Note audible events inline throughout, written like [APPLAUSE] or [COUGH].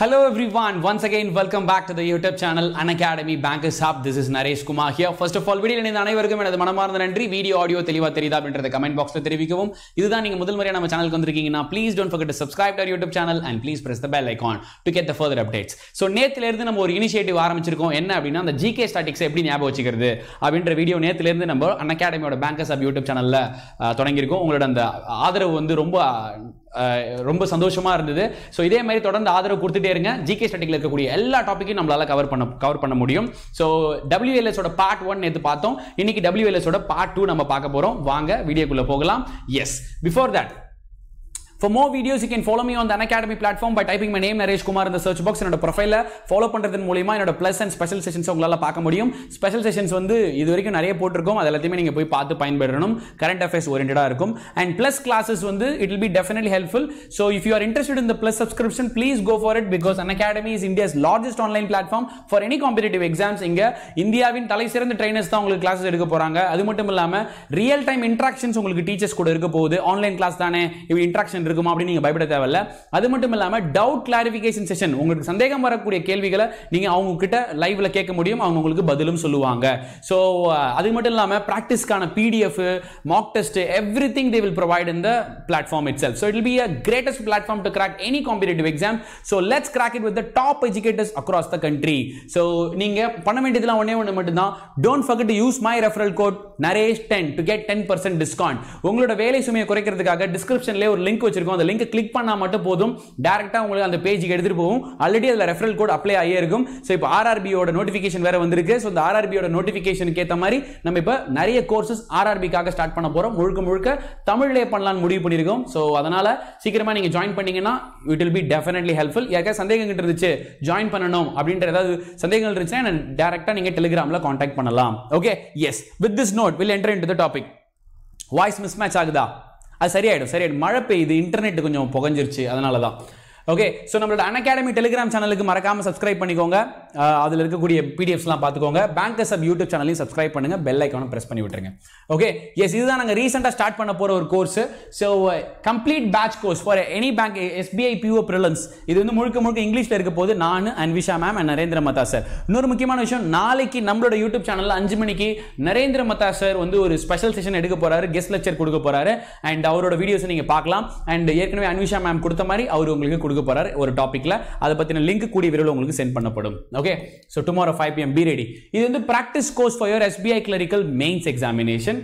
Hello everyone, once again welcome back to the YouTube channel Unacademy Bankers Hub. This is Naresh Kumar here. First of all, video இணைந்த அனைவருக்கும் எனது மனமார்ந்த நன்றி video audio தெளிவாக தெரியுதா அப்படின்றத கமெண்ட் பாக்ஸில் தெரிவிக்கவும் இதுதான் நீங்கள் முதல் முறையாக நம்ம சேனலுக்கு வந்திருக்கீங்கன்னா ப்ளீஸ் டோன்ட் ஃபர்கட் சப்ஸ்கிரைப் டர் YouTube channel and please press the bell icon to get the further updates so நேத்திலேருந்து நம்ம ஒரு இனிஷியேட்டிவ் ஆரம்பிச்சிருக்கோம் என்ன அப்படின்னா அந்த ஜிகே ஸ்டாட்டிக்ஸ் எப்படி ஞாபகம் வச்சுக்கிறது அப்படின்ற வீடியோ நேற்றுலேருந்து நம்ம அன் அகாடமியோட பேங்கர்ஸ் ஆப் யூடியூப் சேனலில் தொடங்கியிருக்கோம் உங்களோட அந்த ஆதரவு வந்து ரொம்ப ரொம்ப சந்தோஷமா இருந்தது ஸோ இதே மாதிரி தொடர்ந்து ஆதரவு கொடுத்துட்டே இருங்க ஜிகே ஸ்டாட்டிக்கில் இருக்கக்கூடிய எல்லா டாப்பிக்கையும் நம்மளால கவர் பண்ண கவர் பண்ண முடியும் ஸோ டபிள்யூஎல்எஸோட பார்ட் ஒன் எது பார்த்தோம் இன்னைக்கு டபிள்யூஎல்எஸோட பார்ட் டூ நம்ம பார்க்க போறோம் வாங்க வீடியோக்குள்ள போகலாம் yes before that For more videos you can follow me on the Academy platform by typing my name Naresh Kumar in the search என்னோட ப்ரொஃபைல ஃபாலோ பண்ணுறது மூலியமா என்னோட ப்ளஸ் அண்ட் ஸ்பெஷல் செஷன்ஸ் உங்களால் பார்க்க முடியும் ஸ்பெஷல் செஷன்ஸ் வந்து இது வரைக்கும் நிறைய போட்டிருக்கோம் அது எல்லாத்தையுமே நீங்கள் போய் பார்த்து பயன்பெறணும் கரண்ட் அஃபேர்ஸ் ஓரியன்டாக இருக்கும் அண்ட் ப்ளஸ் கிளாஸஸ் வந்து it will be definitely helpful so if you are interested இந்த the plus subscription please go for it because Unacademy is India's largest online platform for any competitive exams இங்கே இந்தியாவின் தலை சிறந்த trainers தான் உங்களுக்கு classes எடுக்க போகிறாங்க அது மட்டும் இல்லாமல் ரியல் டைம் இன்ட்ராக்ஷன்ஸ் உங்களுக்கு டீச்சர்ஸ் கூட இருக்க போகுது ஆன்லைன் கிளாஸ் தானே இப்படி இன்ட்ராக்ஷன் இருக்குமா அப்படின்னு நீங்க பயப்பட தேவையில்ல அது மட்டும் இல்லாம டவுட் கிளாரிபிகேஷன் செஷன் உங்களுக்கு சந்தேகம் வரக்கூடிய கேள்விகளை நீங்க அவங்க கிட்ட லைவ்ல கேட்க முடியும் அவங்க உங்களுக்கு பதிலும் சொல்லுவாங்க ஸோ அது மட்டும் இல்லாம ப்ராக்டிஸ்க்கான PDF mock test everything they will provide in the platform itself so it be a greatest platform to crack any competitive exam so let's crack it with the top educators across the country so நீங்க பண்ண வேண்டியதுலாம் ஒன்றே ஒன்று மட்டும்தான் don't forget to use my referral code Naresh ten to get ten percent discount உங்களோட வேலை சுமையை குறைக்கிறதுக்காக டிஸ்கிரிப்ஷன்லேயே ஒரு லிங்க் வச்சு வச்சிருக்கோம் அந்த லிங்க் கிளிக் பண்ணால் மட்டும் போதும் டேரெக்டாக உங்களுக்கு அந்த பேஜுக்கு எடுத்துகிட்டு போகும் ஆல்ரெடி அதில் ரெஃபரல் கோட் அப்ளை ஆகியே இருக்கும் ஸோ இப்போ ஆர்ஆர்பியோட நோட்டிஃபிகேஷன் வேறு வந்திருக்கு ஸோ இந்த ஆர்ஆர்பியோட நோட்டிஃபிகேஷனுக்கு ஏற்ற மாதிரி நம்ம இப்போ நிறைய கோர்சஸ் ஆர்ஆர்பிக்காக ஸ்டார்ட் பண்ண போகிறோம் முழுக்க முழுக்க தமிழ்லேயே பண்ணலான்னு முடிவு பண்ணியிருக்கோம் ஸோ அதனால் சீக்கிரமாக நீங்கள் ஜாயின் பண்ணீங்கன்னா it will be definitely helpful யாருக்காவது சந்தேகங்கள் இருந்துச்சு ஜாயின் பண்ணணும் அப்படின்ற ஏதாவது சந்தேகங்கள் இருந்துச்சுன்னா டேரெக்டாக நீங்கள் டெலிகிராமில் காண்டாக்ட் பண்ணலாம் okay yes with this note will enter into the topic voice mismatch ஆகுதா அது சரியாயிடும் சரியாயிடும் மழை பெய்யுது இன்டர்நெட் கொஞ்சம் புகஞ்சிருச்சு அதனால தான் ஓகே ஸோ நம்மளோட அகாடமி டெலிகிராம் சேனலுக்கு மறக்காமல் சப்ஸ்கிரைப் பண்ணிக்கோங்க அதில் இருக்கக்கூடிய பிடிஎஃப்ஸ்லாம் பார்த்துக்கோங்க பேங்க் அப் யூடியூப் சேனலையும் சப்ஸ்கிரைப் பண்ணுங்கள் பெல் ஐக்கானும் ப்ரெஸ் பண்ணி விட்டுருங்க ஓகே எஸ் இதுதான் நாங்கள் ரீசெண்டாக ஸ்டார்ட் பண்ண போகிற ஒரு course so complete batch course for any bank SBI PO prelims இது வந்து முழுக்க முழுக்க இங்கிலீஷில் இருக்க போது நான் Anvisha ma'am and Narendra Mehta sir இன்னொரு முக்கியமான விஷயம் நாளைக்கு நம்மளோட யூடியூப் சேனலில் அஞ்சு மணிக்கு நரேந்திர மத்தா சார் வந்து ஒரு ஸ்பெஷல் செஷன் எடுக்க போகிறாரு கெஸ்ட் லெக்சர் கொடுக்க போகிறாரு அண்ட் அவரோட வீடியோஸை நீங்கள் பார்க்கலாம் அண்ட் ஏற்கனவே அன்விஷா மேம் கொடுத்த மாதிரி அவர் உங்களுக்கு கொடுக்க கொடுக்க போறார் ஒரு டாப்பிக்கில் அதை பத்தின லிங்க் கூடிய விரைவில் உங்களுக்கு சென்ட் பண்ணப்படும் okay so tomorrow five PM be ready இது வந்து practice course for your SBI clerical mains examination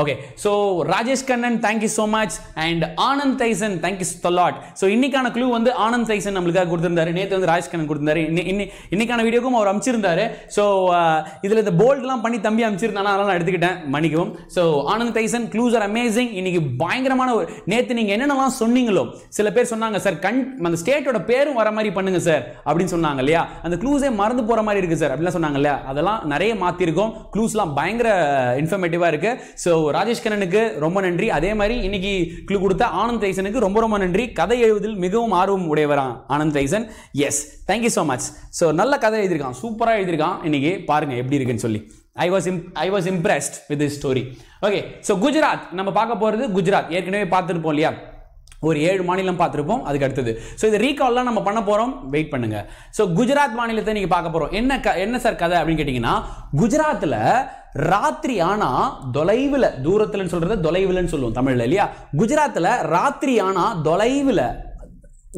okay so Rajesh Kannan thank you so much and Anand Tyson thank you the lot so இன்னைக்கான க்ளூ வந்து ஆனந்த் தைசன் நம்மளுக்காக கொடுத்துருந்தாரு நேற்று வந்து ராஜேஷ் கண்ணன் கொடுத்துருந்தாரு இன்னி இன்னைக்கான வீடியோக்கும் அவர் அமைச்சிருந்தாரு ஸோ uh, இதில் இந்த போல்டெலாம் பண்ணி தம்பி அமைச்சிருந்தாலும் அதெல்லாம் நான் எடுத்துக்கிட்டேன் மன்னிக்கவும் so Anand Tyson clues are amazing இன்னைக்கு பயங்கரமான ஒரு நேற்று நீங்கள் என்னென்னலாம் சொன்னீங்களோ சில பேர் சொன்னாங்க சார் கண் அந்த ஸ்டேட்டோட பேரும் வர மாதிரி பண்ணுங்க சார் அப்படின்னு சொன்னாங்க இல்லையா அந்த க்ளூஸே மறந்து போகிற மாதிரி இருக்குது சார் அப்படிலாம் சொன்னாங்க இல்லையா அதெல்லாம் நிறைய மாற்றிருக்கோம் க்ளூஸ்லாம் பயங்கர இன்ஃபர்மேட்டிவாக இருக்குது ஸோ ராஜேஷ் கண்ணனுக்கு ரொம்ப நன்றி அதே மாதிரி இன்னைக்கு கிளி கொடுத்த ஆனந்த் தைசனுக்கு ரொம்ப ரொம்ப நன்றி கதை எழுவதில் மிகவும் ஆர்வம் உடையவரான் Anand Tyson yes thank you so much so நல்ல கதை எழுதியிருக்கான் சூப்பராக எழுதியிருக்கான் இன்னைக்கு பாருங்கள் எப்படி இருக்குன்னு சொல்லி I was im I was impressed with this story okay so Gujarat நம்ம பார்க்க போகிறது குஜராத் ஏற்கனவே பார்த்துருப்போம் இல்லையா ஒரு ஏழு மாநிலம் பார்த்துருப்போம் அதுக்கு அடுத்தது ஸோ இது ரீகால்லாம் நம்ம பண்ண போகிறோம் வெயிட் பண்ணுங்க ஸோ குஜராத் மாநிலத்தை நீங்கள் பார்க்க போகிறோம் என்ன க என்ன சார் கதை அப்படின்னு கேட்டிங்கன்னா குஜராத்தில் ராத்திரி ஆனா தொலைவில் தூரத்துலன்னு சொல்றது தொலைவில்னு சொல்லுவோம் தமிழ்ல இல்லையா குஜராத்தில் ராத்திரி ஆனா தொலைவில்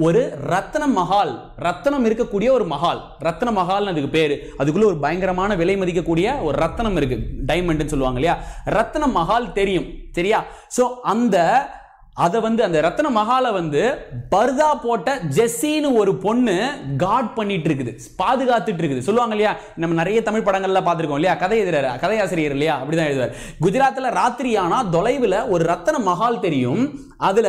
ஒரு ரத்ன மஹால் ரத்தனம் இருக்கக்கூடிய ஒரு மகால் ரத்ன மஹால்னு அதுக்கு பேர் அதுக்குள்ள ஒரு பயங்கரமான விலை மதிக்கக்கூடிய ஒரு ரத்தனம் இருக்கு டைமண்ட்னு சொல்லுவாங்க இல்லையா ரத்ன மஹால் தெரியும் சரியா ஸோ அந்த அதை வந்து அந்த ரத்ன மகால வந்து பர்தா போட்ட ஜெஸ்ஸின்னு ஒரு பொண்ணு காட் பண்ணிட்டு இருக்குது பாதுகாத்துட்டு இருக்குது சொல்லுவாங்க இல்லையா நம்ம நிறைய தமிழ் படங்கள்ல பார்த்துருக்கோம் இல்லையா கதை எதிராரு கதையாசிரியர் இல்லையா அப்படிதான் எழுதுவார் குஜராத்ல ராத்திரி ஆனா தொலைவில் ஒரு ரத்தன மகால் தெரியும் அதுல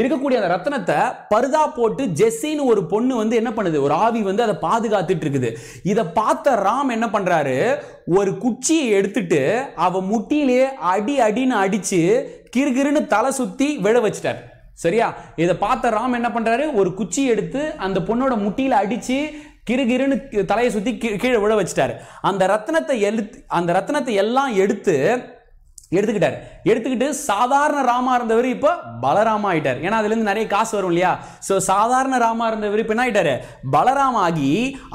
இருக்கக்கூடிய அந்த ரத்தனத்தை பருதா போட்டு ஜெஸ்ஸின்னு ஒரு பொண்ணு வந்து என்ன பண்ணுது ஒரு ஆவி வந்து அதை பாதுகாத்துட்டு இருக்குது இதை பார்த்த ராம் என்ன பண்றாரு ஒரு குச்சியை எடுத்துட்டு அவ முட்டியிலே அடி அடின்னு அடிச்சு கிறுகிறுன்னு தலை சுத்தி விழ வச்சிட்டார் சரியா இதை பார்த்த ராம் என்ன பண்றாரு ஒரு குச்சி எடுத்து அந்த பொண்ணோட முட்டியில அடிச்சு கிறுகிறுன்னு தலையை சுத்தி கீழே விழ வச்சிட்டாரு அந்த ரத்னத்தை எழுத்து அந்த ரத்னத்தை எல்லாம் எடுத்து எடுத்துக்கிட்டார் எடுத்துக்கிட்டு சாதாரண ராமா இருந்தவர் இப்போ பலராமா ஆயிட்டார் ஏன்னா அதுலேருந்து நிறைய காசு வரும் இல்லையா ஸோ சாதாரண ராமா இருந்தவர் இப்போ என்ன ஆயிட்டாரு பலராம ஆகி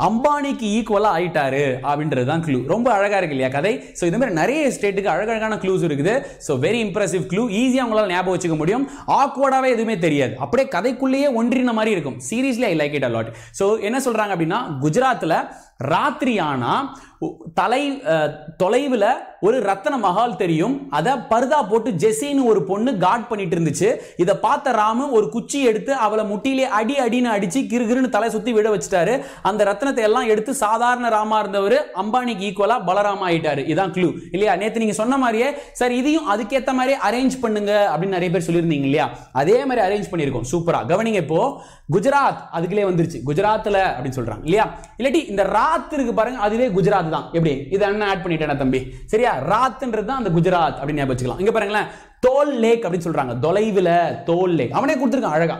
அம்பானிக்கு ஈக்குவலாக ஆயிட்டாரு அப்படின்றது தான் க்ளூ ரொம்ப அழகாக இருக்கு இல்லையா கதை ஸோ இந்த மாதிரி நிறைய ஸ்டேட்டுக்கு அழகழகான க்ளூஸ் இருக்குது ஸோ வெரி இம்ப்ரெசிவ் க்ளூ ஈஸியாக அவங்களால ஞாபகம் வச்சுக்க முடியும் ஆக்வர்டாகவே எதுவுமே தெரியாது அப்படியே கதைக்குள்ளேயே ஒன்றின மாதிரி இருக்கும் seriously I like it a lot so என்ன சொல்கிறாங்க அப்படின்னா குஜராத்தில் ராத்திரி ஆனால் தலை தொலைவில் ஒரு ரத்தன மகால் தெரியும் அதை பர்தா போட்டு ஜெசின்னு ஒரு பொண்ணு காட் பண்ணிட்டு இருந்துச்சு இதை பார்த்த ராமு ஒரு குச்சி எடுத்து அவளை முட்டிலே அடி அடின்னு அடிச்சு கிருகிருன்னு தலை சுற்றி விட வச்சுட்டாரு அந்த ரத்னத்தை எல்லாம் எடுத்து சாதாரண ராமா இருந்தவர் அம்பானிக்கு ஈக்குவலாக பலராம ஆயிட்டாரு இதான் க்ளூ இல்லையா நேற்று நீங்கள் சொன்ன மாதிரியே சார் இதையும் அதுக்கேற்ற மாதிரி அரேஞ்ச் பண்ணுங்க அப்படின்னு நிறைய பேர் சொல்லியிருந்தீங்க இல்லையா அதே மாதிரி அரேஞ்ச் பண்ணியிருக்கோம் சூப்பராக கவனிங்க இப்போ குஜராத் அதுக்குள்ளே வந்துருச்சு குஜராத்தில் அப்படின்னு சொல்கிறாங்க இல்லையா இல்லாட்டி இந்த ரா ராத் இருக்கு பாருங்க அதுவே குஜராத் தான் எப்படி இதை என்ன ஆட் பண்ணிட்டேன் தம்பி சரியா ராத்ன்றது தான் அந்த குஜராத் அப்படின்னு ஞாபகம் இங்க பாருங்களேன் தோல் லேக் அப்படின்னு சொல்றாங்க தொலைவில் தோல் லேக் அவனே கொடுத்துருக்கான் அழகா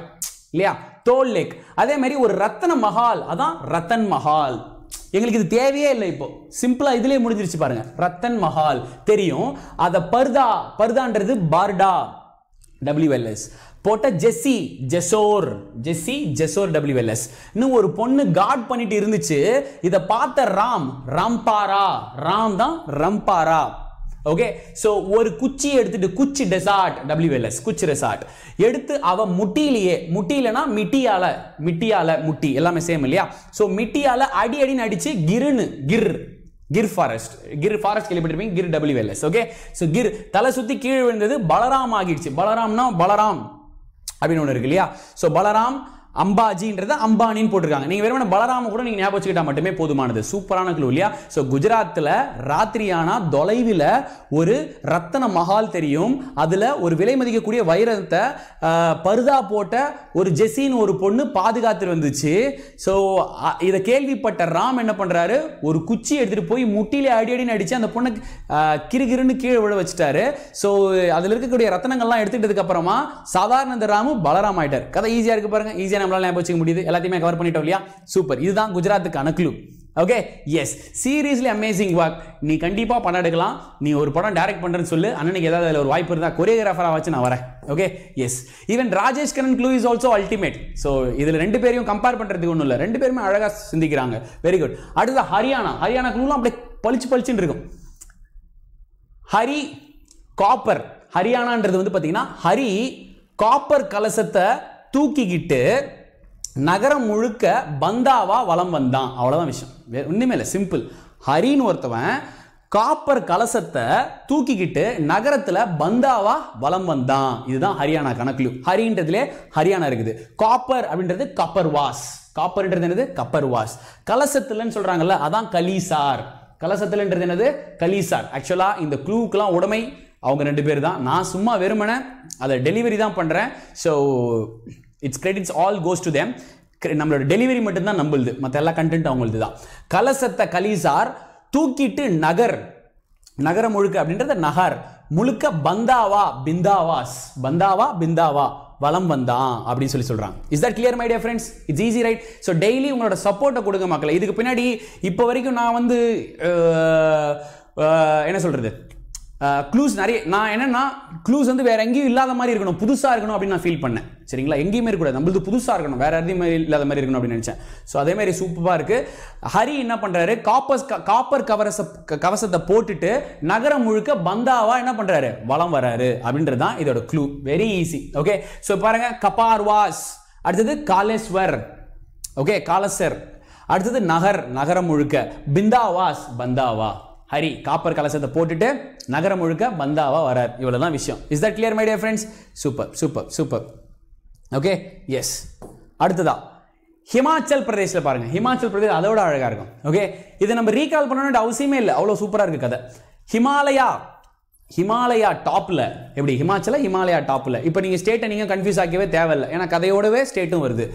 இல்லையா தோல் லேக் அதே மாதிரி ஒரு ரத்தன மஹால் அதான் ரத்தன் மஹால் எங்களுக்கு இது தேவையே இல்லை இப்போ சிம்பிளா இதுலயே முடிஞ்சிருச்சு பாருங்க ரத்தன் மஹால் தெரியும் அதை பர்தா பர்தான்றது பார்டா டபிள்யூஎல்எஸ் போட்ட ஜெஸ்ஸி ஜெசோர் ஜெஸ்ஸி ஜெசோர் டபிள்யூஎல்எஸ் இன்னும் ஒரு பொண்ணு காட் பண்ணிட்டு இருந்துச்சு இதை பார்த்த ராம் ரம்பாரா ராம் தான் ரம்பாரா ஓகே ஸோ ஒரு குச்சி எடுத்துட்டு குச்சி டெசார்ட் டபிள்யூஎல்எஸ் குச்சி ரெசார்ட் எடுத்து அவன் முட்டிலேயே முட்டியிலனா மிட்டியால மிட்டியால முட்டி எல்லாமே சேம் இல்லையா ஸோ மிட்டியால அடி அடின்னு அடிச்சு கிருன்னு கிர் கிர் ஃபாரஸ்ட் கிர் ஃபாரஸ்ட் கேள்விப்பட்டிருப்பீங்க Gir WLS okay so Gir தலை சுற்றி கீழே விழுந்தது பலராம் ஆகிடுச்சு பலராம்னா பலராம் அப்படின்னு ஒன்று இருக்கு இல்லையா ஸோ பலராம் அம்பாஜின்றது அம்பானின்னு போட்டிருக்காங்க நீங்கள் வெறும் பலராம கூட நீங்கள் ஞாபகம் வச்சுக்கிட்டா மட்டுமே போதுமானது சூப்பரான குழு இல்லையா ஸோ குஜராத்தில் ராத்திரியானா தொலைவில் ஒரு ரத்தன மஹால் தெரியும் அதில் ஒரு விலை மதிக்கக்கூடிய வைரத்தை பருதா போட்ட ஒரு ஜெசின்னு ஒரு பொண்ணு பாதுகாத்து வந்துச்சு ஸோ இதை கேள்விப்பட்ட ராம் என்ன பண்ணுறாரு ஒரு குச்சி எடுத்துகிட்டு போய் முட்டியில் அடி அடின்னு அடித்து அந்த பொண்ணு கிருகிருன்னு கீழே விழ வச்சுட்டாரு ஸோ அதில் இருக்கக்கூடிய ரத்தனங்கள்லாம் எடுத்துக்கிட்டதுக்கப்புறமா சாதாரண ராமு பலராம் ஆயிட்டார் கதை ஈஸியாக இருக்குது பாருங்கள் ஈஸியான நம்மளால ஞாபகம் வச்சுக்க முடியுது எல்லாத்தையுமே கவர் பண்ணிட்டோம் இல்லையா சூப்பர் இதுதான் குஜராத்துக்கான clue okay yes seriously amazing work நீ கண்டிப்பாக படம் எடுக்கலாம் நீ ஒரு படம் டைரக்ட் பண்ணுறேன்னு சொல்லு அண்ணனுக்கு ஏதாவது அதில் ஒரு வாய்ப்பு இருந்தால் கொரியோகிராஃபராக வச்சு நான் வரேன் okay yes even Rajesh Karan clue is also ultimate so இதில் ரெண்டு பேரையும் கம்பேர் பண்ணுறதுக்கு ஒன்றும் இல்லை ரெண்டு பேருமே அழகாக சிந்திக்கிறாங்க வெரி குட் அடுத்து ஹரியானா ஹரியானா க்ளூலாம் அப்படியே பளிச்சு பளிச்சுன்னு இருக்கும் ஹரி காப்பர் ஹரியானான்றது வந்து பார்த்தீங்கன்னா ஹரி காப்பர் கலசத்தை தூக்கிக்கிட்டு நகரம் முழுக்க பந்தாவா வளம் வந்தான் அவ்வளோதான் விஷயம் வேறு ஒன்றுமே இல்லை சிம்பிள் ஹரின்னு ஒருத்தவன் காப்பர் கலசத்தை தூக்கிக்கிட்டு நகரத்தில் பந்தாவா வலம் வந்தான் இதுதான் ஹரியானா கணக்கு ஹரின்றதுலே ஹரியானா இருக்குது காப்பர் அப்படின்றது கப்பர் வாஸ் காப்பர்ன்றது என்னது கப்பர் வாஸ் கலசத்துலன்னு சொல்கிறாங்கல்ல அதான் கலீசார் கலசத்தில்ன்றது என்னது கலீசார் ஆக்சுவலாக இந்த க்ளூக்கெலாம் உடமை அவங்க ரெண்டு பேர் தான் நான் சும்மா வெறுமனே அதை டெலிவரி தான் பண்ணுறேன் so it's credits all goes to them நம்மளோட டெலிவரி மட்டும்தான் நம்மளுது மற்ற எல்லா கண்டென்ட் அவங்களுது தான் கலசத்தை கலீசார் தூக்கிட்டு நகர் நகரம் முழுக்க அப்படின்றத நகர் முழுக்க பந்தாவா பிந்தாவாஸ் பந்தாவா பிந்தாவா வளம் வந்தான் அப்படின்னு சொல்லி சொல்கிறாங்க is that clear my dear friends it's easy right so daily உங்களோட சப்போர்ட்டை கொடுங்க மக்களை இதுக்கு பின்னாடி இப்போ வரைக்கும் நான் வந்து என்ன சொல்கிறது க்ளூஸ் நிறைய நான் என்னென்னா க்ளூஸ் வந்து வேறு எங்கேயும் இல்லாத மாதிரி இருக்கணும் புதுசாக இருக்கணும் அப்படின்னு நான் ஃபீல் பண்ணேன் சரிங்களா எங்கேயுமே இருக்கக்கூடாது நம்மளது புதுசாக இருக்கணும் வேறு எதையும் மாதிரி இல்லாத மாதிரி இருக்கணும் அப்படின்னு நினச்சேன் ஸோ அதேமாதிரி சூப்பராக இருக்குது ஹரி என்ன பண்ணுறாரு காப்பர் காப்பர் கவரச கவசத்தை போட்டுட்டு நகரம் முழுக்க பந்தாவாக என்ன பண்ணுறாரு வளம் வராரு அப்படின்றது தான் இதோட clue very easy okay so பாருங்கள் கபார்வாஸ் அடுத்தது காலேஸ்வர் ஓகே காலேஸ்வர் அடுத்தது நகர் நகரம் முழுக்க பிந்தாவாஸ் பந்தாவா ஹரி காப்பர் கலசத்தை போட்டுட்டு நகரம் முழுக்க பந்தாவா வரார் இவ்வளவுதான் விஷயம் is that clear my dear friends super super super okay yes அடுத்ததா ஹிமாச்சல் பிரதேசில் பாருங்கள் ஹிமாச்சல் பிரதேசம் அதோட அழகாக இருக்கும் ஓகே இதை நம்ம ரீகால் பண்ணணும் அவசியமே இல்லை அவ்வளோ சூப்பராக இருக்குது கதை ஹிமாலயா ஹிமாலயா டாப்பில் எப்படி ஹிமாச்சல ஹிமாலயா டாப்பில் இப்போ நீங்கள் ஸ்டேட்டை நீங்கள் கன்ஃபியூஸ் ஆக்கவே தேவையில்லை ஏன்னா கதையோடவே ஸ்டேட்டும் வருது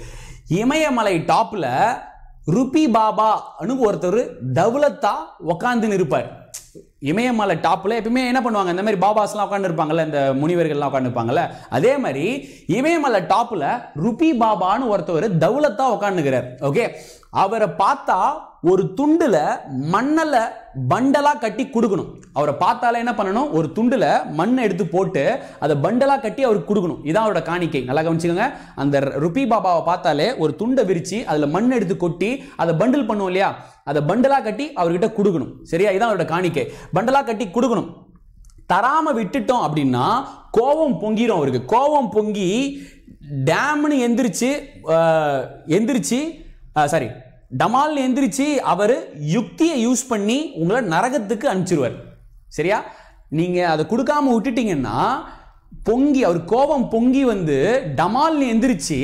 இமயமலை டாப்பில் ருபி பாபா அனுக்கு ஒருத்தர் தவுலத்தா உக்காந்துன்னு இருப்பார் இமயமலை டாப்பில் எப்பயுமே என்ன பண்ணுவாங்க இந்த மாதிரி பாபாஸ்லாம் உட்காந்துருப்பாங்கல்ல இந்த முனிவர்கள்லாம் உட்காந்துருப்பாங்கல்ல அதே மாதிரி இமயமலை டாப்பில் ருபி பாபான்னு ஒருத்தவர் தவுலத்தா உட்காந்துக்கிறார் ஓகே அவரை பார்த்தா ஒரு துண்டுல மண்ணல பண்டலா கட்டி கொடுக்கணும் அவரை பார்த்தாலே என்ன பண்ணணும் ஒரு துண்டுல மண் எடுத்து போட்டு அதை பண்டலா கட்டி அவருக்கு கொடுக்கணும் இதான் அவரோட காணிக்கை நல்லா கவனிச்சுக்கோங்க அந்த ருபி பாபாவை பார்த்தாலே ஒரு துண்டை விரிச்சு அதுல மண் எடுத்து கொட்டி அதை பண்டில் பண்ணுவோம் இல்லையா அதை பண்டலா கட்டி அவர்கிட்ட கொடுக்கணும் சரியா இதான் அவரோட காணிக்கை பண்டலா கட்டி கொடுக்கணும் தராம விட்டுட்டோம் அப்படின்னா கோபம் பொங்கிடும் அவருக்கு கோபம் பொங்கி டேம்னு எந்திரிச்சு எந்திரிச்சு சாரி டமால் எந்திரிச்சு அவர் யுக்தியை யூஸ் பண்ணி உங்களை நரகத்துக்கு அனுப்பிச்சிருவார் சரியா நீங்கள் அதை கொடுக்காம விட்டுட்டீங்கன்னா பொங்கி அவர் கோபம் பொங்கி வந்து டமால்னு எந்திரிச்சு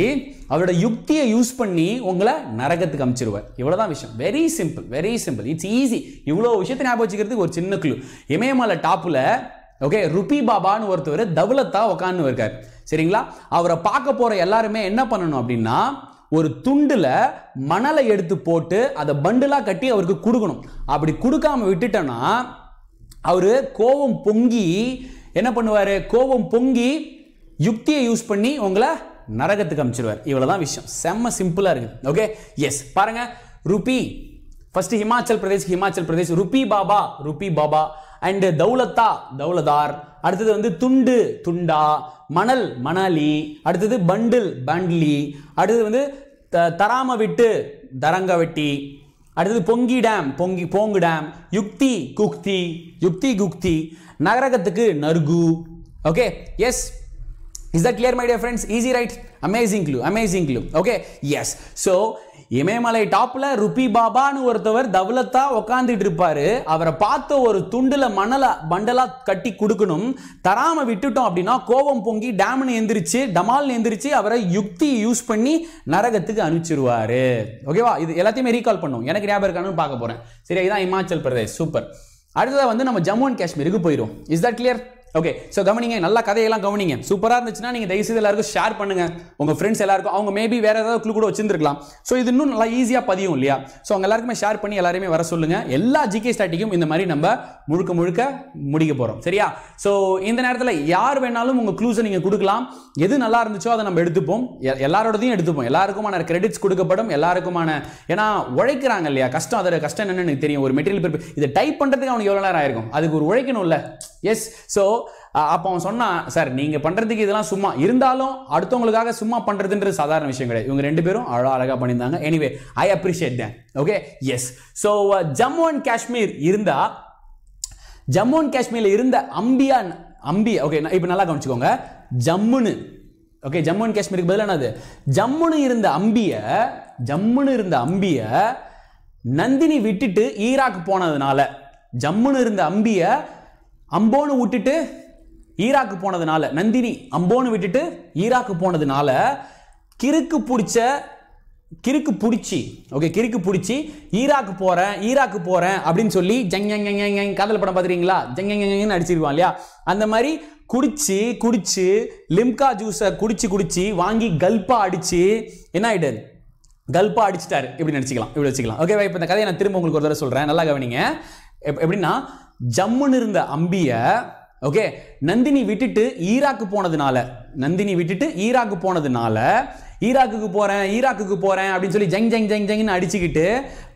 அவரோட யுக்தியை யூஸ் பண்ணி உங்களை நரகத்துக்கு அமைச்சிருவார் இவ்வளோதான் விஷயம் very simple very simple it's easy இவ்வளோ விஷயத்தை ஞாபகம் வச்சுக்கிறதுக்கு ஒரு சின்ன குழு இமயமலை டாப்பில் ஓகே ருபி பாபான்னு ஒருத்தவர் தவுலத்தா உக்காந்து இருக்கார் சரிங்களா அவரை பார்க்க போகிற எல்லாருமே என்ன பண்ணணும் அப்படின்னா ஒரு துண்டில் மணலை எடுத்து போட்டு அதை பண்டிலாக கட்டி அவருக்கு கொடுக்கணும் அப்படி கொடுக்காம விட்டுட்டோன்னா அவர் கோபம் பொங்கி என்ன பண்ணுவார் கோபம் பொங்கி யுக்தியை யூஸ் பண்ணி உங்களை நரகத்துக்கு அமைச்சிருவார் இவ்வளோ தான் விஷயம் செம்ம சிம்பிளாக இருக்குது ஓகே எஸ் பாருங்கள் ருபி ஃபஸ்ட்டு ஹிமாச்சல் பிரதேஷ் ஹிமாச்சல் பிரதேஷ் ருபி பாபா ருபி பாபா அண்டு தௌலத்தா தௌலதார் அடுத்தது வந்து துண்டு துண்டா மணல் மணாலி அடுத்தது பண்டில் பண்ட்லி அடுத்தது வந்து த தராம விட்டு தரங்க வெட்டி அடுத்தது பொங்கி டேம் பொங்கி போங்கு டேம் யுக்தி குக்தி யுக்தி குக்தி நகரகத்துக்கு Nargu okay yes is the clear my dear friends easy right amazing clue amazing clue okay yes so இமயமலை டாப்ல ருபி பாபான்னு ஒருத்தவர் தவளத்தா உக்காந்துட்டு இருப்பாரு அவரை பார்த்த ஒரு துண்டுல மணல பண்டலா கட்டி கொடுக்கணும் தராம விட்டுட்டோம் அப்படின்னா கோபம் பொங்கி டேம்னு எந்திரிச்சு டமால்னு எந்திரிச்சு அவரை யுக்தி யூஸ் பண்ணி நரகத்துக்கு அனுப்பிச்சிருவாரு ஓகேவா இது எல்லாத்தையுமே ரீகால் பண்ணும் எனக்கு ஞாபகம் இருக்கானு பார்க்க போறேன் சரி இதான் இமாச்சல் பிரதேஷ் சூப்பர் அடுத்ததாக வந்து நம்ம ஜம்மு அண்ட் காஷ்மீருக்கு போயிடும் is that clear okay so கவனிங்க நல்லா கதையெல்லாம் கவனிங்க சூப்பராக இருந்துச்சுன்னா நீங்கள் தயவுசெய்து எல்லாருக்கும் ஷேர் பண்ணுங்க உங்கள் ஃப்ரெண்ட்ஸ் எல்லாருக்கும் அவங்க மேபி வேறு ஏதாவது குழு கூட வச்சிருந்துருக்கலாம் ஸோ இது இன்னும் நல்லா ஈஸியாக பதியும் இல்லையா ஸோ அவங்க எல்லாருக்குமே ஷேர் பண்ணி எல்லாருமே வர சொல்லுங்கள் எல்லா ஜிகே ஸ்டாட்டிக்கும் இந்த மாதிரி நம்ம முழுக்க முழுக்க முடிக்க போகிறோம் சரியா ஸோ இந்த நேரத்தில் யார் வேணாலும் உங்கள் க்ளூஸை நீங்கள் கொடுக்கலாம் எது நல்லா இருந்துச்சோ அதை நம்ம எடுத்துப்போம் எல்லாரோடதையும் எடுத்துப்போம் எல்லாருக்குமான கிரெடிட்ஸ் கொடுக்கப்படும் எல்லாருக்குமான ஏன்னா உழைக்கிறாங்க இல்லையா கஷ்டம் அதோட கஷ்டம் என்னன்னு எனக்கு தெரியும் ஒரு மெட்டீரியல் இது டைப் பண்ணுறதுக்கு அவனுக்கு எவ்வளோ நேரம் ஆயிருக்கும் அதுக்கு ஒரு உழைக்கணும் இல்லை எஸ் ஸோ அப்போ அவன் சொன்னான் சார் நீங்கள் பண்ணுறதுக்கு இதெல்லாம் சும்மா இருந்தாலும் அடுத்தவங்களுக்காக சும்மா பண்ணுறதுன்றது சாதாரண விஷயம் கிடையாது இவங்க ரெண்டு பேரும் அழகாக அழகாக பண்ணியிருந்தாங்க anyway I appreciate them okay yes so Jammu and Kashmir இருந்தால் ஜம்மு அண்ட் காஷ்மீரில் இருந்த அம்பியா அம்பி ஓகே இப்போ நல்லா கவனிச்சுக்கோங்க ஜம்முன்னு ஓகே ஜம்மு அண்ட் காஷ்மீருக்கு பதில் என்னது ஜம்முன்னு இருந்த அம்பிய ஜம்முன்னு இருந்த அம்பிய நந்தினி விட்டுட்டு ஈராக் போனதுனால ஜம்முன்னு இருந்த அம்பிய அம்போனு விட்டுட்டு ஈராக்கு போனதுனால நந்தினி அம்போனு விட்டுட்டு ஈராக்கு போனதுனால கிறுக்கு பிடிச்ச கிறுக்கு பிடிச்சி ஓகே கிறுக்கு பிடிச்சி ஈராக்கு போகிறேன் ஈராக்கு போகிறேன் அப்படின்னு சொல்லி ஜங் காதல் படம் பார்த்துறீங்களா ஜங்கங்கன்னு அடிச்சிருவான் இல்லையா அந்த மாதிரி குடிச்சு குடிச்சு லிம்கா ஜூஸை குடிச்சு குடிச்சு வாங்கி கல்பா அடித்து என்ன ஆகிட்டது கல்பா அடிச்சிட்டாரு இப்படி நடிச்சிக்கலாம் இப்படி வச்சுக்கலாம் ஓகேவா இப்போ இந்த கதையை நான் திரும்ப உங்களுக்கு ஒரு தடவை சொல்கிறேன் நல்லா கவனிங்க எப்படின்னா ஜம்முன்னு இருந்த அம்பியை ஓகே நந்தினி விட்டுட்டு ஈராக்கு போனதுனால நந்தினி விட்டுட்டு ஈராக்கு போனதுனால ஈராக்குக்கு போகிறேன் ஈராக்குக்கு போகிறேன் அப்படின்னு சொல்லி ஜங் ஜங் ஜங் ஜங்னு அடிச்சுக்கிட்டு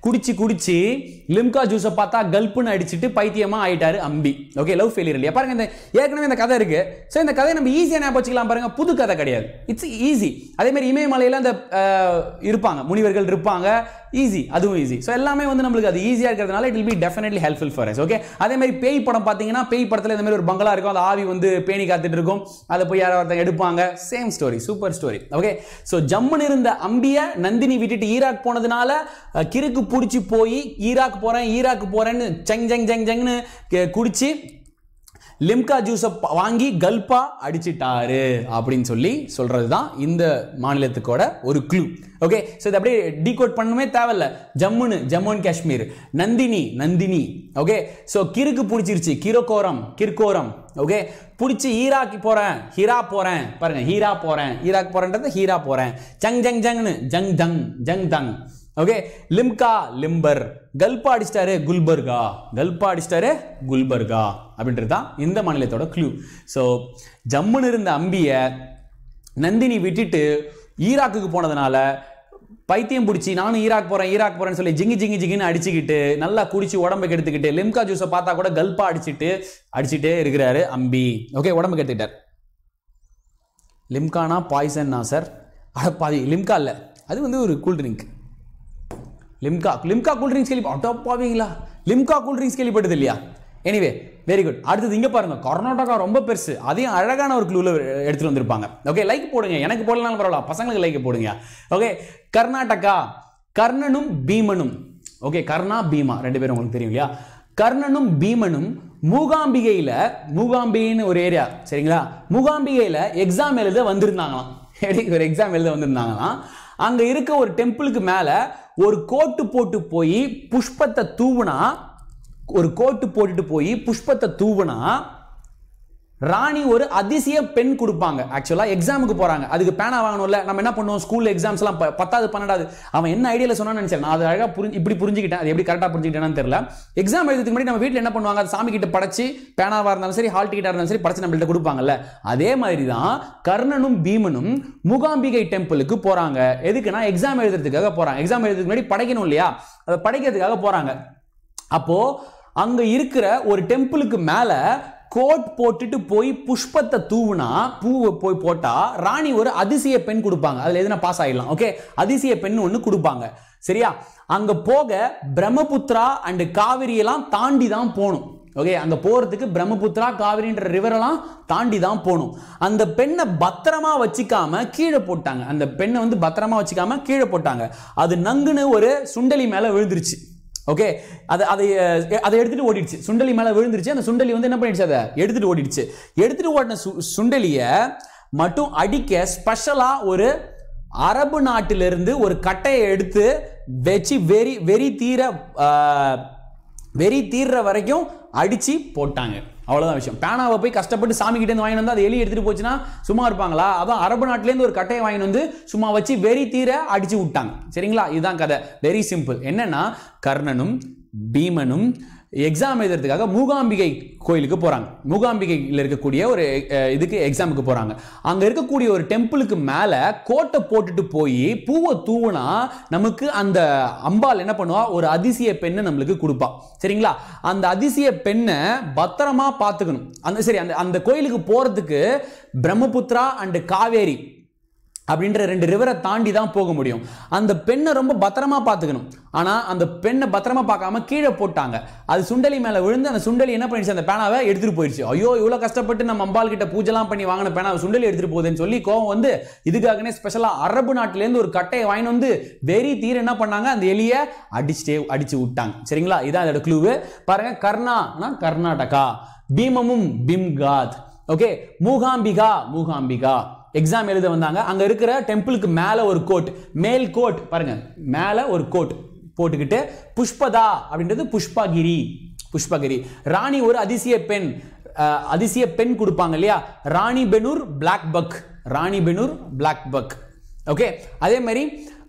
குடிச்சு குடிச்சு லிம்கா ஜூஸை பார்த்தா கல்ப்புன்னு அடிச்சுட்டு பைத்தியமா ஆயிட்டாரு அம்பி ஓகே லவ் ஃபெயிலியர் இல்லையா பாருங்க இந்த ஏற்கனவே இந்த கதை இருக்கு ஸோ இந்த கதையை நம்ம ஈஸியாக ஞாபகம் வச்சுக்கலாம் பாருங்க புது கதை கிடையாது இட்ஸ் ஈஸி அதே மாதிரி இமயமலையில அந்த இருப்பாங்க முனிவர்கள் இருப்பாங்க ஈஸி அதுவும் ஈஸி ஸோ எல்லாமே வந்து நம்மளுக்கு அது ஈஸியாக இருக்கிறதுனால it will be definitely helpful for us okay அதே மாதிரி பேய் படம் பார்த்தீங்கன்னா பேய் படத்தில் இந்த மாதிரி ஒரு பங்களா இருக்கும் அந்த ஆவி வந்து பேணி காத்துட்டு இருக்கும் அதை போய் யாரோ ஒருத்தங்க எடுப்பாங்க same story super story okay so ஜம்முன்னு இருந்த அம்பியை நந்தினி விட்டுட்டு ஈராக் போனதுனால கிறுக்கு பிடிச்சி போய் ஈராக் போகிறேன் ஈராக் போகிறேன்னு ஜங் ஜங் ஜங் ஜங்னு குடிச்சு லிம்கா ஜூஸை வாங்கி கல்பா அடிச்சிட்டாரு அப்படின்னு சொல்லி சொல்கிறது தான் இந்த மாநிலத்துக்கோட ஒரு க்ளூ ஓகே ஸோ இதை அப்படியே டீகோட் பண்ணணுமே தேவையில்ல ஜம்முன்னு Jammu and Kashmir Nandini Nandini okay so கிறுக்கு பிடிச்சிருச்சு கிரோகோரம் கிற்கோரம் ஓகே பிடிச்சி ஈராக்கு போகிறேன் ஹீரா போகிறேன் பாருங்கள் ஹீரா போகிறேன் ஈராக் போகிறேன்றது ஹீரா போகிறேன் ஜங் ஜங் ஜங்னு ஜங் தங் ஜங் தங் ஓகே லிம்கா லிம்பர் கல்பா அடிச்சிட்டாரு குல்பர்கா கல்பா அடிச்சிட்டாரு குல்பர்கா அப்படின்றது தான் இந்த மாநிலத்தோட க்ளூ ஸோ ஜம்முன்னு இருந்த அம்பியை நந்தினி விட்டுட்டு ஈராக்குக்கு போனதுனால பைத்தியம் பிடிச்சி நானும் ஈராக் போகிறேன் ஈராக் போகிறேன்னு சொல்லி ஜிங்கி ஜிங்கி ஜிங்கின்னு அடிச்சுக்கிட்டு நல்லா குடிச்சு உடம்பை கெடுத்துக்கிட்டு லிம்கா ஜூஸை பார்த்தா கூட கல்பா அடிச்சுட்டு அடிச்சுட்டே இருக்கிறாரு அம்பி ஓகே உடம்பு கெடுத்துக்கிட்டார் லிம்கானா பாய்சன்னா சார் அட பாதி லிம்கா இல்லை அது வந்து ஒரு cool drink Limca Limca cool drinks அட்டோ அட்டப்பாவீங்களா லிம்கா கூல் ட்ரிங்க்ஸ் கேள்விப்பட்டது இல்லையா எனிவே வெரி குட் அடுத்தது இங்கே பாருங்கள் கர்நாடகா ரொம்ப பெருசு அதையும் அழகான ஒரு க்ளூவில் எடுத்துகிட்டு வந்திருப்பாங்க ஓகே லைக் போடுங்க எனக்கு போடலாம் பரவாயில்ல பசங்களுக்கு லைக் போடுங்க ஓகே கர்நாடகா கர்ணனும் பீமனும் ஓகே கர்ணா பீமா ரெண்டு பேரும் உங்களுக்கு தெரியும் இல்லையா கர்ணனும் பீமனும் மூகாம்பிகையில் மூகாம்பிகைன்னு ஒரு ஏரியா சரிங்களா மூகாம்பிகையில் எக்ஸாம் எழுத வந்திருந்தாங்களாம் ஒரு [LAUGHS] எக்ஸாம் எழுத வந்திருந்தாங்களாம் அங்கே இருக்க ஒரு டெம்பிளுக்கு மேலே ஒரு கோட்டு போட்டு போய் புஷ்பத்தை தூவுனா ஒரு கோட்டு போட்டுட்டு போய் புஷ்பத்தை தூவுனா ராணி ஒரு அதிசய பெண் கொடுப்பாங்க ஆக்சுவலாக எக்ஸாமுக்கு போகிறாங்க அதுக்கு பேனா வாங்கணும்ல நம்ம என்ன பண்ணுவோம் ஸ்கூலில் எக்ஸாம்ஸ்லாம் பத்தாவது பன்னெண்டாவது அவன் என்ன ஐடியாவில் சொன்னான்னு நினச்சேன் நான் அது அழகாக புரிஞ்சு இப்படி புரிஞ்சுக்கிட்டேன் அது எப்படி கரெக்டாக புரிஞ்சுக்கிட்டேன்னு தெரியல எக்ஸாம் எழுதுக்கு முன்னாடி நம்ம வீட்டில் என்ன பண்ணுவாங்க அது சாமி கிட்ட படைச்சு பேனாவாக இருந்தாலும் சரி ஹால் டிக்கெட்டாக இருந்தாலும் சரி படைச்சு நம்மள்ட்ட கொடுப்பாங்கல்ல அதே மாதிரி தான் கர்ணனும் பீமனும் முகாம்பிகை டெம்பிளுக்கு போகிறாங்க எதுக்குன்னா எக்ஸாம் எழுதுறதுக்காக போகிறாங்க எக்ஸாம் எழுதுறதுக்கு முன்னாடி படைக்கணும் இல்லையா அதை படைக்கிறதுக்காக போகிறாங்க அப்போது அங்கே இருக்கிற ஒரு டெம்பிளுக்கு மேலே கோட் போட்டுட்டு போய் புஷ்பத்தை தூவுனா பூவை போய் போட்டால் ராணி ஒரு அதிசய பெண் கொடுப்பாங்க அதில் எதுனா பாஸ் ஆகிடலாம் ஓகே அதிசய பெண் ஒன்று கொடுப்பாங்க சரியா அங்கே போக பிரம்மபுத்திரா அண்டு காவிரியெல்லாம் தாண்டி தான் போகணும் ஓகே அங்கே போகிறதுக்கு பிரம்மபுத்திரா காவிரின்ற ரிவரெல்லாம் தாண்டி தான் போகணும் அந்த பெண்ணை பத்திரமா வச்சுக்காம கீழே போட்டாங்க அந்த பெண்ணை வந்து பத்திரமா வச்சுக்காம கீழே போட்டாங்க அது நங்குன்னு ஒரு சுண்டலி மேலே விழுந்துருச்சு ஓகே அதை அதை அதை எடுத்துட்டு ஓடிடுச்சு சுண்டலி மேலே விழுந்துருச்சு அந்த சுண்டலி வந்து என்ன பண்ணிடுச்சு அதை எடுத்துட்டு ஓடிடுச்சு எடுத்துட்டு ஓடின சு சுண்டலியை மட்டும் அடிக்க ஸ்பெஷலாக ஒரு அரபு நாட்டிலிருந்து ஒரு கட்டையை எடுத்து வச்சு வெறி வெறி தீர வெறி தீர்ற வரைக்கும் அடித்து போட்டாங்க அவ்வளோதான் விஷயம் பேனாவை போய் கஷ்டப்பட்டு சாமிக்கிட்டேருந்து வாங்கி வந்து அதை எலி எடுத்துட்டு போச்சுன்னா சும்மா இருப்பாங்களா அதான் அரபு நாட்டிலேருந்து ஒரு கட்டையை வாங்கி வந்து சும்மா வச்சு வெறி தீர அடிச்சு விட்டாங்க சரிங்களா இதுதான் கதை வெரி சிம்பிள் என்னன்னா கர்ணனும் பீமனும் எக்ஸாம் எழுதுறதுக்காக மூகாம்பிகை கோயிலுக்கு போகிறாங்க மூகாம்பிகையில் இருக்கக்கூடிய ஒரு இதுக்கு எக்ஸாமுக்கு போகிறாங்க அங்கே இருக்கக்கூடிய ஒரு டெம்பிளுக்கு மேலே கோட்டை போட்டுட்டு போய் பூவை தூவுனா நமக்கு அந்த அம்பாள் என்ன பண்ணுவா ஒரு அதிசய பெண்ணை நம்மளுக்கு கொடுப்பா சரிங்களா அந்த அதிசய பெண்ணை பத்திரமா பார்த்துக்கணும் அந்த சரி அந்த அந்த கோயிலுக்கு போகிறதுக்கு பிரம்மபுத்திரா அண்டு காவேரி அப்படின்ற ரெண்டு ரிவரை தாண்டி தான் போக முடியும் அந்த பெண்ணை ரொம்ப பத்திரமா பார்த்துக்கணும் ஆனால் அந்த பெண்ணை பத்திரமா பார்க்காம கீழே போட்டாங்க அது சுண்டலி மேலே விழுந்து அந்த சுண்டலி என்ன பண்ணிடுச்சு அந்த பேனாவை எடுத்துகிட்டு போயிடுச்சு ஐயோ இவ்வளோ கஷ்டப்பட்டு நம்ம அம்பாள் கிட்ட பூஜைலாம் பண்ணி வாங்கின பேனாவை சுண்டலி எடுத்துகிட்டு போகுதுன்னு சொல்லி கோவம் வந்து இதுக்காகனே ஸ்பெஷலாக அரபு நாட்டிலேருந்து ஒரு கட்டையை வாங்கிட்டு வந்து வெறி தீர என்ன பண்ணாங்க அந்த எலியை அடிச்சுட்டே அடிச்சு விட்டாங்க சரிங்களா இதான் அதோட க்ளூவு பாருங்க கர்ணானா கர்நாடகா பீமமும் பிம்காத் ஓகே மூகாம்பிகா மூகாம்பிகா எக்ஸாம் எழுத வந்தாங்க அங்கே இருக்கிற டெம்பிளுக்கு மேலே ஒரு கோட் மேல் கோட் பாருங்க மேலே ஒரு கோட் போட்டுக்கிட்டு புஷ்பதா அப்படின்றது புஷ்பகிரி புஷ்பகிரி ராணி ஒரு அதிசய பெண் அதிசய பெண் கொடுப்பாங்க இல்லையா Rani Bennur blackbuck Rani Bennur blackbuck okay அதே மாதிரி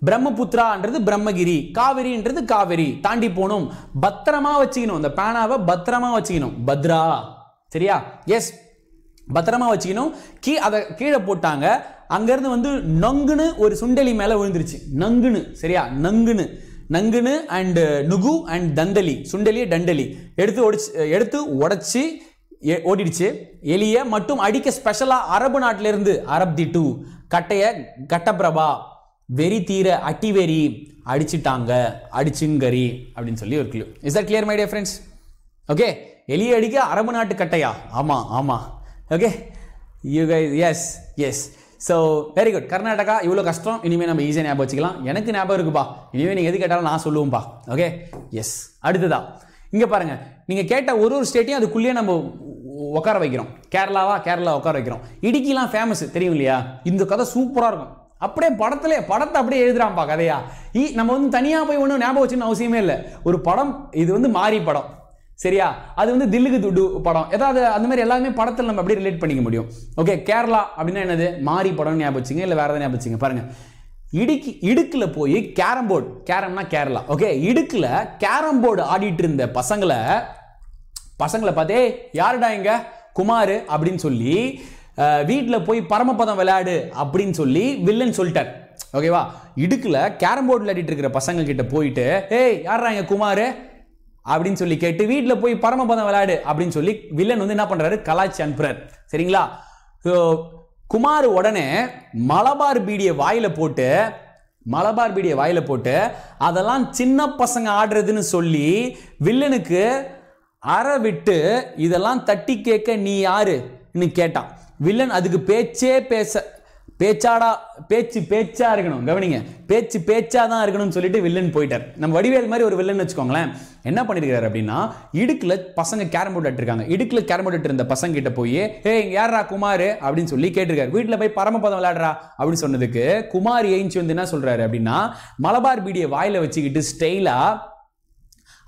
பிரம்மபுத்திரான்றது பிரம்மகிரி காவிரின்றது காவிரி தாண்டி போகணும் பத்திரமா வச்சுக்கணும் அந்த பேனாவை பத்திரமா வச்சுக்கணும் பத்ரா சரியா எஸ் பத்திரமா வச்சுக்கணும் கீ அதை கீழே போட்டாங்க அங்கேருந்து வந்து நங்குன்னு ஒரு சுண்டலி மேலே விழுந்துருச்சு நங்குன்னு சரியா நங்குன்னு நங்குன்னு அண்டு நுகு அண்ட் தந்தலி சுண்டலி டண்டலி எடுத்து ஒடிச்சு எடுத்து உடச்சி ஓடிடுச்சு எலியை மட்டும் அடிக்க ஸ்பெஷலாக அரபு நாட்டிலேருந்து அரப் தி டூ கட்டைய கட்டப்பிரபா வெறி தீர வெறி அடிச்சிட்டாங்க அடிச்சுங்கரி அப்படின்னு சொல்லி ஒரு clue is that clear my dear friends okay எலியை அடிக்க அரபு நாட்டு கட்டையா ஆமாம் ஆமாம் okay you guys yes yes so very good Karnataka இவ்வளோ கஷ்டம் இனிமேல் நம்ம ஈஸியாக ஞாபகம் வச்சுக்கலாம் எனக்கு ஞாபகம் இருக்குப்பா இனிமேல் நீங்கள் எது கேட்டாலும் நான் சொல்லுவோம்ப்பா ஓகே எஸ் அடுத்ததான் இங்கே பாருங்கள் நீங்கள் கேட்ட ஒரு ஒரு ஸ்டேட்டையும் அதுக்குள்ளேயே நம்ம உட்கார வைக்கிறோம் கேரளாவா கேரளா உட்கார வைக்கிறோம் இடுக்கிலாம் ஃபேமஸ் தெரியும் இல்லையா இந்த கதை சூப்பராக இருக்கும் அப்படியே படத்துல படத்தை அப்படியே எழுதுறான்ப்பா கதையா நம்ம வந்து தனியாக போய் ஒன்றும் ஞாபகம் வச்சுன்னு அவசியமே இல்லை ஒரு படம் இது வந்து மாறி படம் சரியா அது வந்து தில்லுக்கு துடு படம் ஏதாவது அந்த மாதிரி எல்லாமே படத்தில் நம்ம அப்படியே ரிலேட் பண்ணிக்க முடியும் ஓகே கேரளா அப்படின்னா என்னது மாறி படம் ஞாபகம் வச்சுங்க இல்லை வேறு எதாவது ஞாபகம் வச்சுங்க பாருங்கள் இடுக்கி இடுக்கில் போய் கேரம் போர்டு கேரம்னா கேரளா ஓகே இடுக்கில் கேரம் போர்டு ஆடிட்டு இருந்த பசங்களை பசங்களை பார்த்தே யாருடா இங்கே குமார் அப்படின்னு சொல்லி வீட்டில் போய் பரமபதம் விளையாடு அப்படின்னு சொல்லி வில்லன் சொல்லிட்டார் ஓகேவா இடுக்கில் கேரம் போர்டு விளையாடிட்டு இருக்கிற பசங்க கிட்ட போயிட்டு ஏய் யாரா இங்கே குமார் அப்படின்னு சொல்லி கேட்டு வீட்டில் போய் பரமபதம் விளையாடு அப்படின்னு சொல்லி வில்லன் வந்து என்ன பண்ணுறாரு கலாச்சி அனுப்புறாரு சரிங்களா குமார் உடனே மலபார் பீடியை வாயில் போட்டு மலபார் பீடியை வாயில் போட்டு அதெல்லாம் சின்ன பசங்க ஆடுறதுன்னு சொல்லி வில்லனுக்கு அற விட்டு இதெல்லாம் தட்டி கேட்க நீ யாருன்னு கேட்டான் வில்லன் அதுக்கு பேச்சே பேச பேச்சாடா பேச்சு பேச்சா இருக்கணும் கவனிங்க பேச்சு பேச்சா தான் இருக்கணும்னு சொல்லிட்டு வில்லன் போயிட்டார் நம்ம வடிவேல் மாதிரி ஒரு வில்லன் வச்சுக்கோங்களேன் என்ன பண்ணிருக்காரு அப்படின்னா இடுக்கில் பசங்க கேரம் போர்டு இருக்காங்க இடுக்குல கேரம் போர்டு இருந்த பசங்க கிட்ட போய் ஏய் இங்க யாரா குமார் அப்படின்னு சொல்லி கேட்டிருக்காரு வீட்டில் போய் பரமபதம் விளையாடுறா அப்படின்னு சொன்னதுக்கு குமார் ஏஞ்சி வந்து என்ன சொல்றாரு அப்படின்னா மலபார் பீடியை வாயில வச்சுக்கிட்டு ஸ்டைலா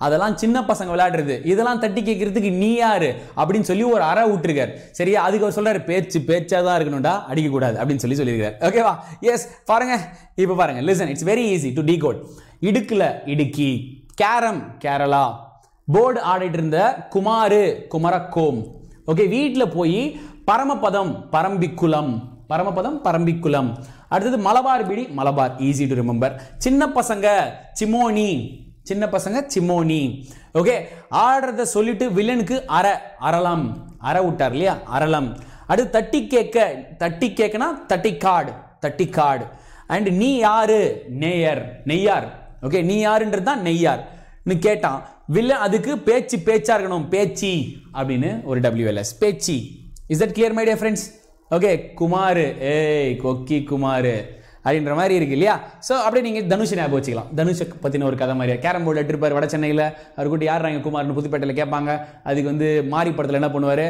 அதெல்லாம் சின்ன பசங்க விளையாடுறது இதெல்லாம் தட்டி கேட்கறதுக்கு நீ யாரு அப்படின்னு சொல்லி ஒரு அற விட்டுருக்கார் சரியா அதுக்கு அவர் சொல்றாரு பேச்சு பேச்சா தான் இருக்கணும்டா அடிக்கக்கூடாது அப்படின்னு சொல்லி சொல்லியிருக்காரு ஓகேவா எஸ் பாருங்க இப்போ பாருங்க listen it's very easy to decode இடுக்கில் இடுக்கி கேரம் கேரளா போர்டு ஆடிட்டு இருந்த குமாரு குமரக்கோம் ஓகே வீட்டில் போய் பரமபதம் பரம்பிக்குளம் பரமபதம் பரம்பிக்குளம் அடுத்தது மலபார் பிடி மலபார் ஈஸி டு ரிமெம்பர் சின்ன பசங்க சிமோனி சின்ன பசங்க சிமோனி ஓகே ஆடுறத சொல்லிட்டு வில்லனுக்கு அற அறலாம் அற விட்டார் இல்லையா அறலாம் அடுத்து தட்டி கேட்க தட்டி கேட்கனா தட்டி காடு தட்டி காடு அண்ட் நீ யாரு நெய்யர் நெய்யார் ஓகே நீ யாருன்றது தான் நெய்யார் கேட்டான் வில்லன் அதுக்கு பேச்சு பேச்சா இருக்கணும் பேச்சி அப்படின்னு ஒரு WLS Pechi is that clear my dear friends okay Kumar ஏய் கொக்கி குமார் அப்படின்ற மாதிரி இருக்கு இல்லையா ஸோ அப்படியே நீங்கள் தனுஷ் ஞாபகம் வச்சுக்கலாம் தனுஷை பற்றின ஒரு கதை மாதிரி கேரம் போர்டு இருப்பார் வட சென்னையில் அவர் கூட்டி யார் நாங்கள் குமார்னு புதுப்பேட்டையில் கேட்பாங்க அதுக்கு வந்து மாறி படத்தில் என்ன பண்ணுவார்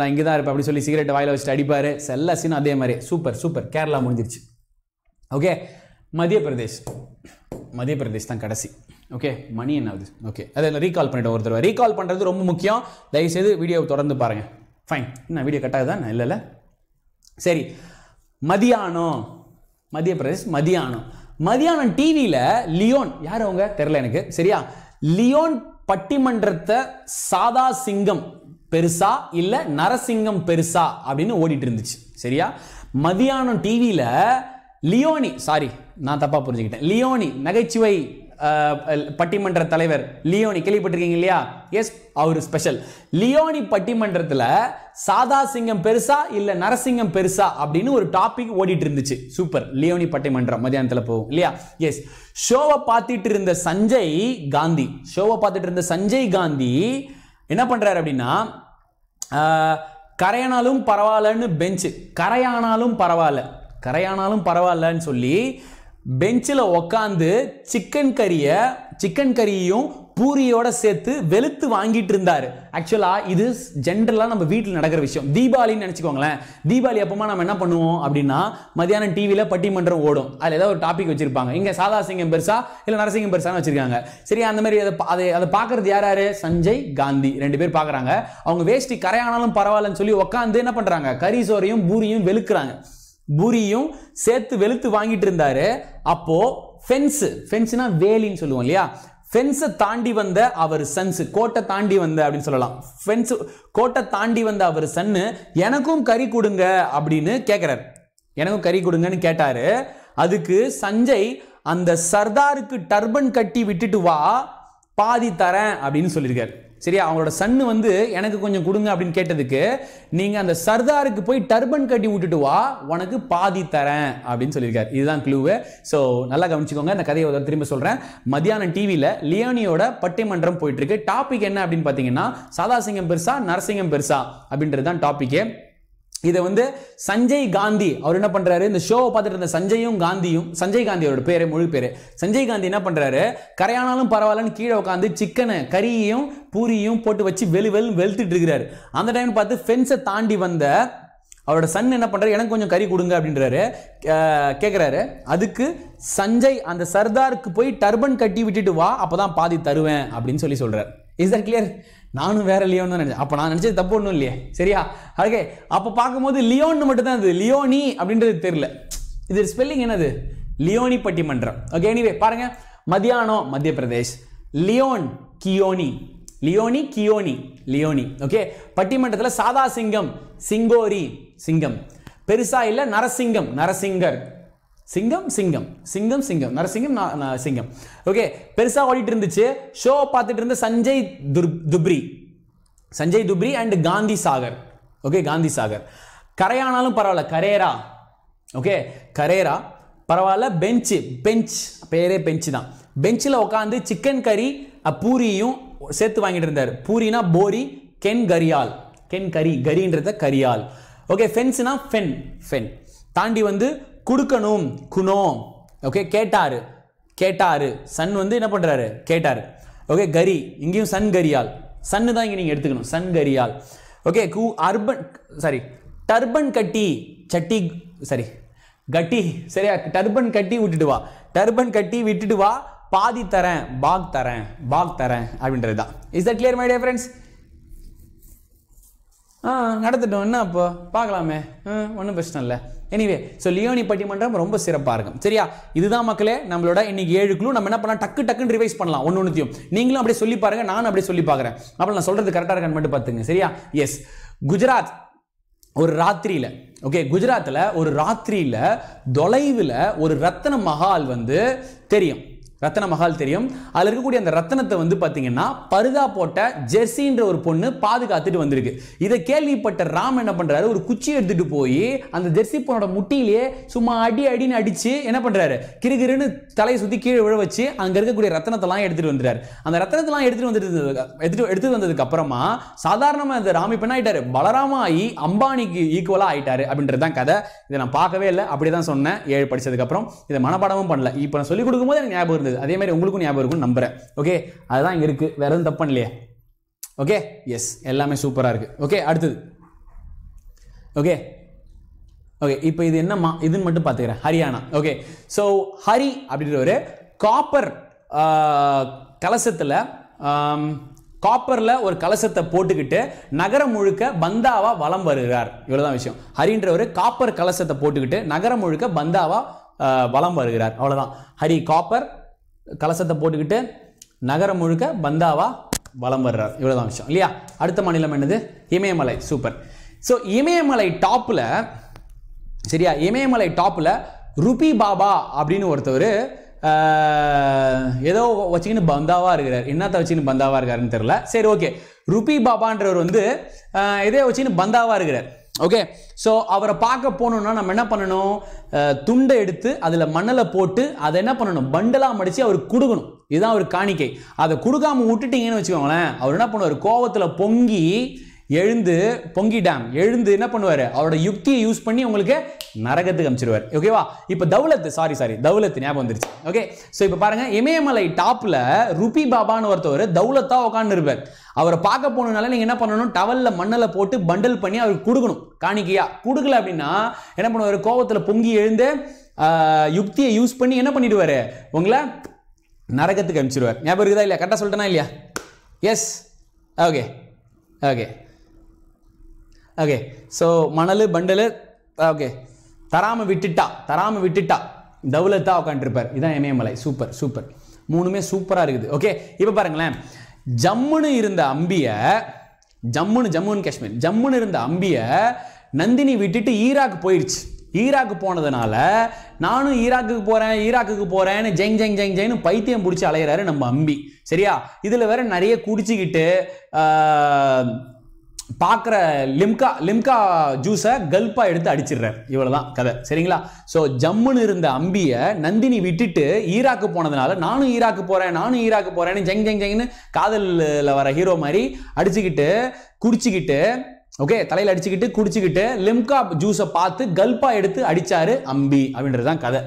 நான் இங்கே தான் இருப்பேன் அப்படின்னு சொல்லி சிகரெட் வாயில் வச்சுட்டு அடிப்பார் செல்ல சீனும் அதே மாதிரி சூப்பர் சூப்பர் கேரளா முடிஞ்சிருச்சு ஓகே மத்திய பிரதேஷ் மத்திய பிரதேஷ் தான் கடைசி ஓகே மணி என்னது ஓகே அதை ரீகால் பண்ணிவிட்டு ஒருத்தர் ரீகால் பண்ணுறது ரொம்ப முக்கியம் தயவுசெய்து வீடியோவை தொடர்ந்து பாருங்கள் ஃபைன் என்ன வீடியோ கட்டாகுதான் இல்லை இல்லை சரி மதியானம் மத்திய பிரதேஷ் மதியானம் மதியானம் டிவியில் லியோன் யார் அவங்க தெரில எனக்கு சரியா லியோன் பட்டிமன்றத்தை சாதா சிங்கம் பெருசா இல்லை நரசிங்கம் பெருசா அப்படின்னு ஓடிட்டு இருந்துச்சு சரியா மதியானம் டிவியில் லியோனி சாரி நான் தப்பாக புரிஞ்சுக்கிட்டேன் லியோனி நகைச்சுவை பட்டிமன்ற தலைவர் லியோனி கேள்விப்பட்டிருக்கீங்க இல்லையா எஸ் அவர் ஸ்பெஷல் லியோனி பட்டிமன்றத்தில் சாதா சிங்கம் பெருசா இல்லை நரசிங்கம் பெருசா அப்படின்னு ஒரு டாபிக் ஓடிட்டு இருந்துச்சு சூப்பர் லியோனி பட்டிமன்றம் மதியானத்தில் போகும் இல்லையா எஸ் ஷோவை பார்த்துட்டு இருந்த சஞ்சய் காந்தி ஷோவை பார்த்துட்டு இருந்த சஞ்சய் காந்தி என்ன பண்ணுறாரு அப்படின்னா கரையானாலும் பரவாயில்லன்னு பெஞ்சு கரையானாலும் பரவாயில்ல கரையானாலும் பரவாயில்லன்னு சொல்லி பெஞ்சில் உக்காந்து சிக்கன் கறியை சிக்கன் கறியையும் பூரியோட சேர்த்து வெளுத்து வாங்கிட்டு இருந்தார் ஆக்சுவலாக இது ஜென்ரலாக நம்ம வீட்டில் நடக்கிற விஷயம் தீபாவளின்னு நினச்சிக்கோங்களேன் தீபாவளி அப்பமா நம்ம என்ன பண்ணுவோம் அப்படின்னா மதியானம் டிவியில் பட்டிமன்றம் ஓடும் அதில் ஏதாவது ஒரு டாபிக் வச்சிருப்பாங்க இங்கே சிங்கம் பெருசா இல்லை நரசிங்கம் பெருசான்னு வச்சிருக்காங்க சரி அந்த மாதிரி அதை அதை அதை பார்க்கறது யார் யார் சஞ்சய் காந்தி ரெண்டு பேர் பார்க்குறாங்க அவங்க வேஷ்டி கரையானாலும் பரவாயில்லன்னு சொல்லி உக்காந்து என்ன பண்ணுறாங்க கறி சோறையும் பூரியும் வெளுக்கிறாங்க புரியும் சேர்த்து வெளுத்து வாங்கிட்டு இருந்தாரு அப்போ ஃபென்ஸு ஃபென்ஸுனா வேலின்னு சொல்லுவோம் இல்லையா ஃபென்ஸை தாண்டி வந்த அவர் சன்ஸு கோட்டை தாண்டி வந்த அப்படின்னு சொல்லலாம் ஃபென்ஸு கோட்டை தாண்டி வந்த அவர் சன்னு எனக்கும் கறி கொடுங்க அப்படின்னு கேட்குறாரு எனக்கும் கறி கொடுங்கன்னு கேட்டாரு அதுக்கு சஞ்சய் அந்த சர்தாருக்கு டர்பன் கட்டி விட்டுட்டு வா பாதி தரேன் அப்படின்னு சொல்லியிருக்காரு சரியா அவங்களோட சன்னு வந்து எனக்கு கொஞ்சம் கொடுங்க அப்படின்னு கேட்டதுக்கு நீங்கள் அந்த சர்தாருக்கு போய் டர்பன் கட்டி விட்டுட்டு வா உனக்கு பாதி தரேன் அப்படின்னு சொல்லியிருக்காரு இதுதான் க்ளூவு ஸோ நல்லா கவனிச்சுக்கோங்க இந்த கதையை ஒரு திரும்ப சொல்கிறேன் மத்தியானம் டிவியில் லியோனியோட பட்டிமன்றம் போயிட்டுருக்கு டாபிக் என்ன அப்படின்னு பார்த்தீங்கன்னா சாதாசிங்கம் பெருசா நரசிங்கம் பெருசா அப்படின்றது தான் டாப்பிக்கே இதை வந்து சஞ்சய் காந்தி அவர் என்ன பண்ணுறாரு இந்த ஷோவை பார்த்துட்டு இருந்த சஞ்சயும் காந்தியும் சஞ்சய் காந்தி அவரோட பேர் முழு பேர் சஞ்சய் காந்தி என்ன பண்ணுறாரு கரையானாலும் பரவாயில்லன்னு கீழே உட்காந்து சிக்கனை கறியையும் பூரியும் போட்டு வச்சு வெளு வெளி வெளுத்துட்டு இருக்கிறாரு அந்த டைம் பார்த்து ஃபென்ஸை தாண்டி வந்த அவரோட சன் என்ன பண்ணுறாரு எனக்கு கொஞ்சம் கறி கொடுங்க அப்படின்றாரு கேட்குறாரு அதுக்கு சஞ்சய் அந்த சர்தாருக்கு போய் டர்பன் கட்டி விட்டுட்டு வா அப்போ தான் பாதி தருவேன் அப்படின்னு சொல்லி சொல்கிறார் இஸ் தட் கிளியர் நானும் வேற லியோன்னு தான் நினச்சேன் அப்போ நான் நினச்சது தப்பு ஒன்றும் இல்லையே சரியா ஓகே அப்போ பார்க்கும்போது லியோன்னு மட்டும்தான் அது இது லியோனி அப்படின்றது தெரில இது ஸ்பெல்லிங் என்னது லியோனி பட்டிமன்றம் ஓகே எனிவே பாருங்கள் மத்தியானம் மத்திய பிரதேஷ் லியோன் கியோனி லியோனி கியோனி லியோனி ஓகே பட்டிமன்றத்தில் சாதா சிங்கம் சிங்கோரி சிங்கம் பெருசா இல்லை நரசிங்கம் நரசிங்கர் சிங்கம் சிங்கம் சிங்கம் சிங்கம் நரசிங்கம் சிங்கம் ஓகே பெருசாக ஓடிட்டு இருந்துச்சு ஷோ பார்த்துட்டு இருந்த சஞ்சய் துப்ரி சஞ்சய் துப்ரி அண்ட் காந்தி சாகர் ஓகே காந்தி சாகர் கரையானாலும் பரவாயில்ல கரேரா ஓகே கரேரா பரவாயில்ல பெஞ்சு பெஞ்ச் பேரே பெஞ்சு தான் பெஞ்சில் உட்காந்து சிக்கன் கறி பூரியும் சேர்த்து வாங்கிட்டு இருந்தார் பூரினா போரி கென் கரியால் கென் கரி கரின்றத கரியால் ஓகே ஃபென்ஸ்னா ஃபென் ஃபென் தாண்டி வந்து கொடுக்கணும் குணோ ஓகே கேட்டார் கேட்டார் சன் வந்து என்ன பண்ணுறாரு கேட்டார் ஓகே கரி இங்கேயும் சன் கரியால் சன்னு தான் இங்கே நீங்கள் எடுத்துக்கணும் சன் கரியால் ஓகே கு அர்பன் சாரி டர்பன் கட்டி சட்டி சாரி கட்டி சரியா டர்பன் கட்டி விட்டுட்டு வா டர்பன் கட்டி விட்டுட்டு வா பாதி தரேன் பாக் தரேன் பாக் தரேன் அப்படின்றது தான் is that clear my dear friends ஆ நடத்திட்டோம் என்ன அப்போ பார்க்கலாமே ஒன்றும் பிரச்சனை இல்லை எனிவே ஸோ லியோனி பட்டிமன்றம் ரொம்ப சிறப்பாக இருக்கும் சரியா இதுதான் மக்களே நம்மளோட இன்னைக்கு ஏழு குழு நம்ம என்ன பண்ணலாம் டக்கு டக்குன்னு ரிவைஸ் பண்ணலாம் ஒன்று ஒன்றுத்தையும் நீங்களும் அப்படியே சொல்லி பாருங்க நானும் அப்படியே சொல்லி பார்க்குறேன் அப்போ நான் சொல்கிறது கரெக்டாக இருக்கான்னு மட்டும் பார்த்துங்க சரியா எஸ் குஜராத் ஒரு ராத்திரியில் ஓகே குஜராத்தில் ஒரு ராத்திரியில் தொலைவில் ஒரு ரத்தன மஹால் வந்து தெரியும் ரத்தன மகால் தெரியும் அதில் இருக்கக்கூடிய அந்த ரத்தனத்தை வந்து பார்த்தீங்கன்னா பருதா போட்ட ஜெர்சின்ற ஒரு பொண்ணு பாதுகாத்துட்டு வந்திருக்கு இதை கேள்விப்பட்ட ராம் என்ன பண்ணுறாரு ஒரு குச்சி எடுத்துகிட்டு போய் அந்த ஜெர்சி பொண்ணோட முட்டியிலேயே சும்மா அடி அடின்னு அடித்து என்ன பண்ணுறாரு கிருகிருன்னு தலையை சுற்றி கீழே விழ வச்சு அங்கே இருக்கக்கூடிய ரத்தனத்தெல்லாம் எடுத்துகிட்டு வந்துட்டார் அந்த ரத்தனத்தெல்லாம் எடுத்துகிட்டு வந்துட்டு எடுத்துட்டு எடுத்துகிட்டு வந்ததுக்கு அப்புறமா சாதாரணமாக இந்த ராம் இப்போ என்ன ஆயிட்டாரு பலராமாயி அம்பானிக்கு ஈக்குவலாக ஆகிட்டாரு அப்படின்றது தான் கதை இதை நான் பார்க்கவே இல்லை அப்படி தான் சொன்னேன் ஏழு அப்புறம் இதை மனப்பாடமும் பண்ணல இப்போ நான் சொல்லிக் கொடுக்கும்போது எனக்கு ஞாபகம் இருந்தது அதே மாதிரி உங்களுக்கும் ஞாபகம் இருக்கும்னு நம்புறேன் ஓகே அதுதான் இங்கே இருக்கு வேற எதுவும் தப்பு இல்லையா ஓகே எஸ் எல்லாமே சூப்பராக இருக்கு ஓகே அடுத்தது ஓகே ஓகே இப்போ இது என்னமா இதுன்னு மட்டும் பார்த்துக்கிறேன் ஹரியானா ஓகே ஸோ ஹரி அப்படின்ற ஒரு காப்பர் கலசத்தில் காப்பரில் ஒரு கலசத்தை போட்டுக்கிட்டு நகரம் முழுக்க பந்தாவா வலம் வருகிறார் இவ்வளோதான் விஷயம் ஹரின்ற ஒரு காப்பர் கலசத்தை போட்டுக்கிட்டு நகரம் முழுக்க பந்தாவா வலம் வருகிறார் அவ்வளோதான் ஹரி காப்பர் கலசத்தை போட்டுக்கிட்டு நகரம் முழுக்க பந்தாவா வலம் வர்றார் இவ்வளோதான் விஷயம் இல்லையா அடுத்த மாநிலம் என்னது இமயமலை சூப்பர் ஸோ இமயமலை டாப்பில் சரியா இமயமலை டாப்பில் ருபி பாபா அப்படின்னு ஒருத்தவர் ஏதோ வச்சுக்கின்னு பந்தாவாக இருக்கிறார் என்னத்தை வச்சுக்கின்னு பந்தாவாக இருக்காருன்னு தெரில சரி ஓகே ருபி பாபான்றவர் வந்து இதே வச்சுக்கின்னு பந்தாவாக இருக்கிறார் ஓகே ஸோ அவரை பார்க்க போகணுன்னா நம்ம என்ன பண்ணணும் துண்டை எடுத்து அதில் மண்ணலை போட்டு அதை என்ன பண்ணணும் பண்டலாக மடித்து அவருக்கு கொடுக்கணும் இதுதான் ஒரு காணிக்கை அதை கொடுக்காம விட்டுட்டீங்கன்னு வச்சுக்கோங்களேன் அவர் என்ன பண்ணுவார் கோவத்தில் பொங்கி எழுந்து பொங்கி டேம் எழுந்து என்ன பண்ணுவார் அவரோட யுக்தியை யூஸ் பண்ணி உங்களுக்கு நரகத்துக்கு அமைச்சிருவார் ஓகேவா இப்போ தௌலத்து சாரி சாரி தௌலத்து ஞாபகம் வந்துருச்சு ஓகே ஸோ இப்போ பாருங்கள் இமயமலை டாப்பில் ருபி பாபான்னு ஒருத்தவர் தௌலத்தாக உட்காந்துருப்பார் அவரை பார்க்க போகணுனால நீங்கள் என்ன பண்ணணும் டவலில் மண்ணில் போட்டு பண்டல் பண்ணி அவருக்கு கொடுக்கணும் காணிக்கையா கொடுக்கல அப்படின்னா என்ன பண்ணுவார் கோவத்தில் பொங்கி எழுந்து யுக்தியை யூஸ் பண்ணி என்ன பண்ணிடுவார் உங்களை நரகத்துக்கு அமைச்சிருவார் ஞாபகம் இருக்குதா இல்லையா கரெக்டாக சொல்லிட்டேனா இல்லையா yes okay okay okay so மணல் பண்டல் ஓகே தராமல் விட்டுட்டா தராமல் விட்டுட்டா தௌலத்தாக உட்காந்துருப்பார் இதான் இமயமலை சூப்பர் சூப்பர் மூணுமே சூப்பராக இருக்குது ஓகே இப்போ பாருங்களேன் ஜம்முன்னு இருந்த அம்பியை ஜம்முன்னு ஜம்மு அண்ட் காஷ்மீர் ஜம்முன்னு இருந்த அம்பியை நந்தினி விட்டுட்டு ஈராக் போயிடுச்சு ஈராக்கு போனதுனால நானும் ஈராக்குக்கு போகிறேன் ஈராக்குக்கு போகிறேன்னு ஜெங் ஜெங் ஜெங் ஜெயின்னு பைத்தியம் பிடிச்சி அலையிறாரு நம்ம அம்பி சரியா இதில் வேற நிறைய குடிச்சிக்கிட்டு பார்க்குற லிம்கா லிம்கா ஜூஸை கல்பாக எடுத்து அடிச்சிடுறார் இவ்வளோ தான் கதை சரிங்களா ஸோ ஜம்முன்னு இருந்த அம்பியை நந்தினி விட்டுட்டு ஈராக்கு போனதுனால நானும் ஈராக்கு போகிறேன் நானும் ஈராக்கு போகிறேன்னு ஜெங் ஜெங் ஜெங்னு காதலில் வர ஹீரோ மாதிரி அடிச்சுக்கிட்டு குடிச்சிக்கிட்டு ஓகே தலையில் அடிச்சுக்கிட்டு குடிச்சிக்கிட்டு லிம்கா ஜூஸை பார்த்து கல்பாக எடுத்து அடித்தார் அம்பி அப்படின்றது தான் கதை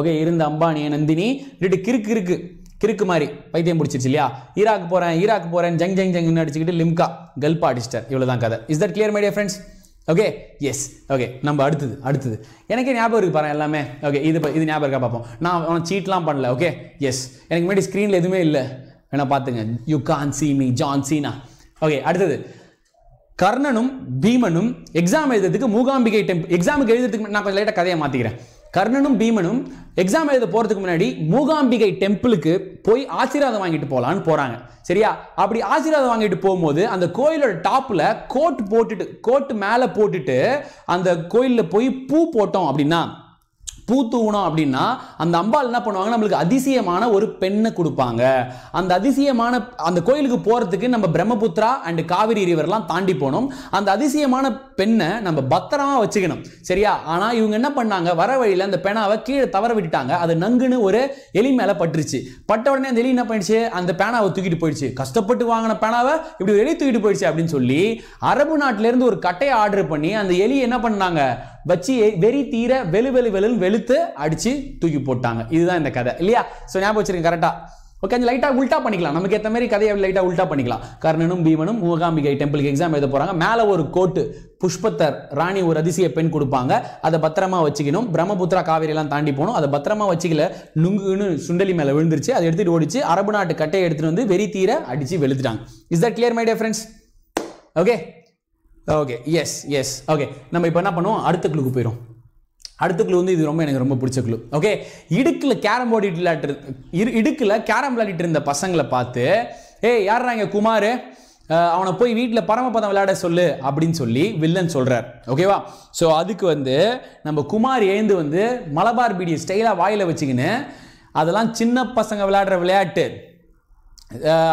ஓகே இருந்த அம்பானிய நந்தினி ரெண்டு கிறுக்கு இருக்குது கிறுக்கு மாதிரி பைத்தியம் பிடிச்சிருச்சு இல்லையா ஈராக் போகிறேன் ஈராக் போகிறேன் ஜங் ஜங் ஜங்னு அடிச்சுக்கிட்டு லிம்கா கல்பா அடிஸ்டர் இவ்வளோ தான் கதை is that clear my dear friends okay yes okay நம்ம அடுத்தது அடுத்தது எனக்கே ஞாபகம் இருக்கு பாருங்க எல்லாமே ஓகே இது இது ஞாபகம் இருக்கா பார்ப்போம் நான் அவன் சீட்லாம் பண்ணல ஓகே எஸ் எனக்கு மேடி ஸ்க்ரீனில் எதுவுமே இல்லை வேணா பார்த்துங்க you can't see me John Cena okay அடுத்தது கர்ணனும் பீமனும் எக்ஸாம் எழுதுறதுக்கு மூகாம்பிகை டெம்ப் எக்ஸாமுக்கு எழுதுறதுக்கு நான் கொஞ்சம் லேட்டாக கதையை மாற்றிக்கிறேன் கர்ணனும் பீமனும் எக்ஸாம் எழுத போகிறதுக்கு முன்னாடி மூகாம்பிகை டெம்பிளுக்கு போய் ஆசீர்வாதம் வாங்கிட்டு போகலான்னு போகிறாங்க சரியா அப்படி ஆசீர்வாதம் வாங்கிட்டு போகும்போது அந்த கோயிலோட டாப்பில் கோட் போட்டுட்டு கோட்டு மேலே போட்டுட்டு அந்த கோயிலில் போய் பூ போட்டோம் அப்படின்னா ஊனம் அப்படின்னா அந்த அம்பாள் என்ன பண்ணுவாங்க நம்மளுக்கு அதிசயமான ஒரு பெண்ணை கொடுப்பாங்க அந்த அதிசயமான அந்த கோயிலுக்கு போகிறதுக்கு நம்ம பிரம்மபுத்திரா அண்ட் காவிரி ரிவர்லாம் தாண்டி போனோம் அந்த அதிசயமான பெண்ணை நம்ம பத்திரமா வச்சுக்கணும் சரியா ஆனால் இவங்க என்ன பண்ணாங்க வர வழியில் அந்த பேனாவை கீழே தவற விட்டுட்டாங்க அது நங்குன்னு ஒரு எலி மேலே பட்டுருச்சு பட்ட உடனே அந்த எலி என்ன பண்ணிடுச்சு அந்த பேனாவை தூக்கிட்டு போயிடுச்சு கஷ்டப்பட்டு வாங்கின பேனாவை இப்படி எலி தூக்கிட்டு போயிடுச்சு அப்படின்னு சொல்லி அரபு நாட்டிலேருந்து ஒரு கட்டையை ஆர்டர் பண்ணி அந்த எலி என்ன பண்ணாங்க வச்சு வெறி தீர வெளு வெளு வெளுன்னு வெளுத்து அடிச்சு தூக்கி போட்டாங்க இதுதான் இந்த கதை இல்லையா ஸோ ஞாபகம் வச்சிருக்கேன் கரெக்டாக ஓகே அந்த லைட்டாக உல்ட்டா பண்ணிக்கலாம் நமக்கு ஏற்ற மாதிரி கதையை லைட்டாக உல்ட்டா பண்ணிக்கலாம் கர்ணனும் பீமனும் மூகாம்பிகை டெம்பிளுக்கு எக்ஸாம் எழுத போகிறாங்க மேலே ஒரு கோட்டு புஷ்பத்தர் ராணி ஒரு அதிசய பெண் கொடுப்பாங்க அதை பத்திரமா வச்சுக்கணும் பிரம்மபுத்திரா காவேரியெல்லாம் தாண்டி போகணும் அதை பத்திரமா வச்சிக்கல நுங்குன்னு சுண்டலி மேலே விழுந்துருச்சு அதை எடுத்துகிட்டு ஓடிச்சு அரபு நாட்டு கட்டையை எடுத்துகிட்டு வந்து வெறி தீர அடித்து வெளுத்துட்டாங்க is that clear my dear friends okay okay yes yes okay நம்ம இப்போ என்ன பண்ணுவோம் அடுத்த குழுக்கு போயிடும் அடுத்த குழு வந்து இது ரொம்ப எனக்கு ரொம்ப பிடிச்ச குழு ஓகே இடுக்கில் கேரம் போர்டு விளையாட்டு இரு இடுக்கில் கேரம் விளையாடிட்டு இருந்த பசங்களை பார்த்து ஏ யார்றாங்க குமார் அவனை போய் வீட்டில் பரமபதம் விளையாட சொல்லு அப்படின்னு சொல்லி வில்லன் சொல்கிறார் ஓகேவா ஸோ அதுக்கு வந்து நம்ம குமார் எழுந்து வந்து மலபார் பீடியை ஸ்டைலாக வாயில் வச்சுக்கின்னு அதெல்லாம் சின்ன பசங்க விளையாடுற விளையாட்டு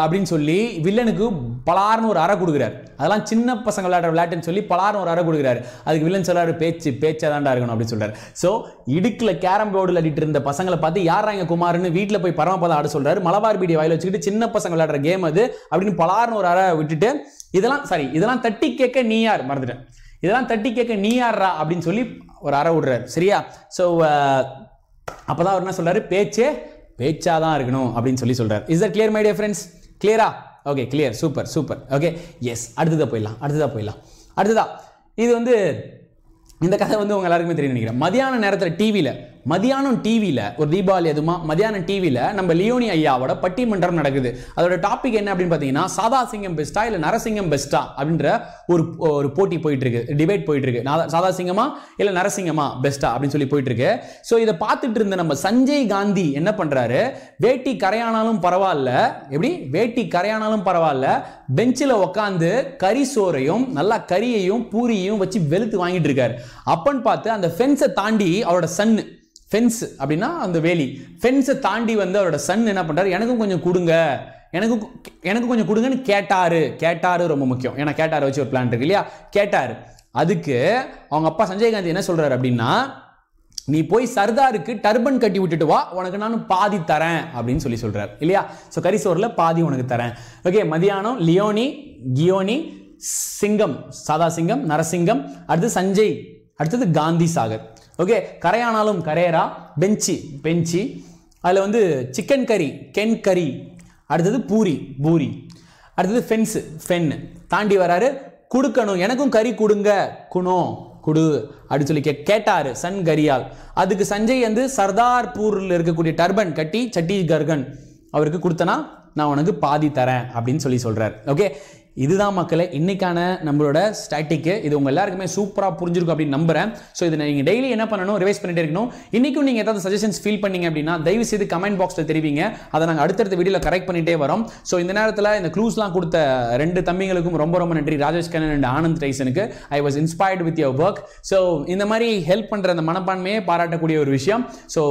அப்படின்னு சொல்லி வில்லனுக்கு பலார்னு ஒரு அறை கொடுக்குறாரு அதெல்லாம் சின்ன பசங்க விளையாடுற விளையாட்டுன்னு சொல்லி பலார்னு ஒரு அறை கொடுக்குறாரு அதுக்கு வில்லன் சொல்லாரு பேச்சு பேச்சாக தாண்டா இருக்கணும் அப்படின்னு சொல்கிறார் ஸோ இடுக்கில் கேரம் போர்டில் அடிட்டு இருந்த பசங்களை பார்த்து யாரா இங்கே குமார்னு வீட்டில் போய் பரமபதம் ஆட சொல்கிறாரு மலபார் பீடி வாயில் வச்சுக்கிட்டு சின்ன பசங்க விளையாடுற கேம் அது அப்படின்னு பலார்னு ஒரு அறை விட்டுட்டு இதெல்லாம் சாரி இதெல்லாம் தட்டி கேட்க நீ யார் மறந்துட்டேன் இதெல்லாம் தட்டி கேட்க நீ யார்ரா அப்படின்னு சொல்லி ஒரு அறை விடுறாரு சரியா ஸோ அப்போதான் அவர் என்ன சொல்கிறாரு பேச்சே பேச்சா தான் இருக்கணும் அப்படின்னு சொல்லி சொல்கிறார் is that clear my dear friends கிளியரா okay clear super super okay yes அடுத்ததாக போயிடலாம் அடுத்ததாக போயிடலாம் அடுத்ததா இது வந்து இந்த கதை வந்து உங்கள் எல்லாருக்குமே தெரியும் நினைக்கிறேன் மதியான நேரத்தில் டிவியில் மதியானம் டிவியில் ஒரு தீபாவளி எதுமா மதியானம் டிவியில் நம்ம லியோனி ஐயாவோட பட்டிமன்றம் நடக்குது அதோட டாபிக் என்ன அப்படின்னு பார்த்தீங்கன்னா சாதாசிங்கம் பெஸ்ட்டா இல்லை நரசிங்கம் பெஸ்ட்டா அப்படின்ற ஒரு ஒரு போட்டி போயிட்டு இருக்கு டிபேட் போயிட்டு இருக்கு சாதாசிங்கமா இல்லை நரசிங்கமா பெஸ்ட்டா அப்படின்னு சொல்லி போயிட்டு இருக்கு ஸோ இதை பார்த்துட்டு இருந்த நம்ம சஞ்சய் காந்தி என்ன பண்ணுறாரு வேட்டி கரையானாலும் பரவாயில்ல எப்படி வேட்டி கரையானாலும் பரவாயில்ல பெஞ்சில் உட்காந்து கறி சோறையும் நல்லா கறியையும் பூரியையும் வச்சு வெளுத்து வாங்கிட்டு இருக்காரு அப்பன்னு பார்த்து அந்த ஃபென்ஸை தாண்டி அவரோட சன்னு ஃபென்ஸ் அப்படின்னா அந்த வேலி ஃபென்ஸை தாண்டி வந்து அவரோட சன் என்ன பண்ணுறாரு எனக்கும் கொஞ்சம் கொடுங்க எனக்கு எனக்கு கொஞ்சம் கொடுங்கன்னு கேட்டாரு கேட்டாரு ரொம்ப முக்கியம் ஏன்னா கேட்டார் வச்சு ஒரு பிளான் இருக்கு இல்லையா கேட்டார் அதுக்கு அவங்க அப்பா சஞ்சய் காந்தி என்ன சொல்கிறாரு அப்படின்னா நீ போய் சர்தாருக்கு டர்பன் கட்டி விட்டுட்டு வா உனக்கு நான் பாதி தரேன் அப்படின்னு சொல்லி சொல்கிறார் இல்லையா ஸோ கரிசோரில் பாதி உனக்கு தரேன் ஓகே மதியானம் லியோனி கியோனி சிங்கம் சாதா சிங்கம் நரசிங்கம் அடுத்து சஞ்சய் அடுத்தது காந்தி சாகர் ஓகே கரையானாலும் கரேரா பெஞ்சி பெஞ்சி அதில் வந்து சிக்கன் கறி கென் கறி அடுத்தது பூரி பூரி அடுத்தது ஃபென்ஸு ஃபென்னு தாண்டி வராரு கொடுக்கணும் எனக்கும் கறி கொடுங்க குணம் குடு அப்படின்னு சொல்லி கே கேட்டார் சன் கரியால் அதுக்கு சஞ்சய் வந்து சர்தார்பூரில் இருக்கக்கூடிய டர்பன் கட்டி சட்டீஸ்கர்கன் அவருக்கு கொடுத்தனா நான் உனக்கு பாதி தரேன் அப்படின்னு சொல்லி சொல்கிறார் ஓகே இதுதான் மக்களை இன்னைக்கான நம்மளோட ஸ்டாட்டிக்கு இது உங்கள் எல்லாருக்குமே சூப்பராக புரிஞ்சிருக்கும் அப்படின்னு நம்புறேன் ஸோ இதை நீங்கள் டெய்லி என்ன பண்ணணும் ரிவைஸ் பண்ணிட்டு இருக்கணும் இன்றைக்கும் நீங்கள் ஏதாவது சஜஷன்ஸ் ஃபீல் பண்ணீங்க அப்படின்னா தயவு செய்து கமெண்ட் பாக்ஸில் தெரிவிங்க அதை நாங்கள் அடுத்தடுத்த வீடியோவில் கரெக்ட் பண்ணிகிட்டே வரோம் ஸோ இந்த நேரத்தில் இந்த க்ளூஸ்லாம் கொடுத்த ரெண்டு தம்பிங்களுக்கும் ரொம்ப ரொம்ப நன்றி ராஜேஷ் கண்ணன் அண்ட் ஆனந்த் ரைசனுக்கு I was inspired with your work so இந்த மாதிரி ஹெல்ப் பண்ணுற அந்த மனப்பான்மையை பாராட்டக்கூடிய ஒரு விஷயம் ஸோ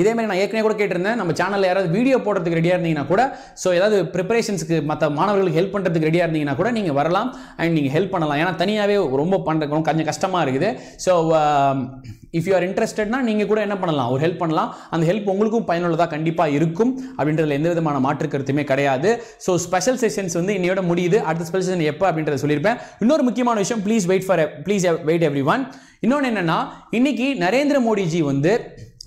இதே மாதிரி நான் ஏற்கனவே கூட கேட்டிருந்தேன் நம்ம சேனலில் யாராவது வீடியோ போடுறதுக்கு ரெடியாக இருந்தீங்கன்னா கூட ஸோ ஏதாவது ப்ரிப்பரேஷன்ஸ்க்கு மற்ற மாணவர்களுக்கு ஹெல்ப் பண்ணுறதுக்கு ரெடியாக இருந்தீங்கன்னா கூட நீங்கள் வரலாம் அண்ட் நீங்கள் ஹெல்ப் பண்ணலாம் ஏன்னா தனியாகவே ரொம்ப பண்ணுறதுக்கு கொஞ்சம் கஷ்டமாக இருக்குது ஸோ இஃப் யூ ஆர் இன்ட்ரெஸ்டட்னா நீங்கள் கூட என்ன பண்ணலாம் ஒரு ஹெல்ப் பண்ணலாம் அந்த ஹெல்ப் உங்களுக்கும் பயனுள்ளதாக கண்டிப்பாக இருக்கும் அப்படின்றதுல எந்த விதமான மாற்று கருத்துமே கிடையாது ஸோ ஸ்பெஷல் செஷன்ஸ் வந்து இன்னையோட முடியுது அடுத்த ஸ்பெஷல் செஷன் எப்போ அப்படின்றத சொல்லியிருப்பேன் இன்னொரு முக்கியமான விஷயம் please wait for please wait everyone இன்னொன்று என்னென்னா இன்னைக்கு நரேந்திர மோடிஜி வந்து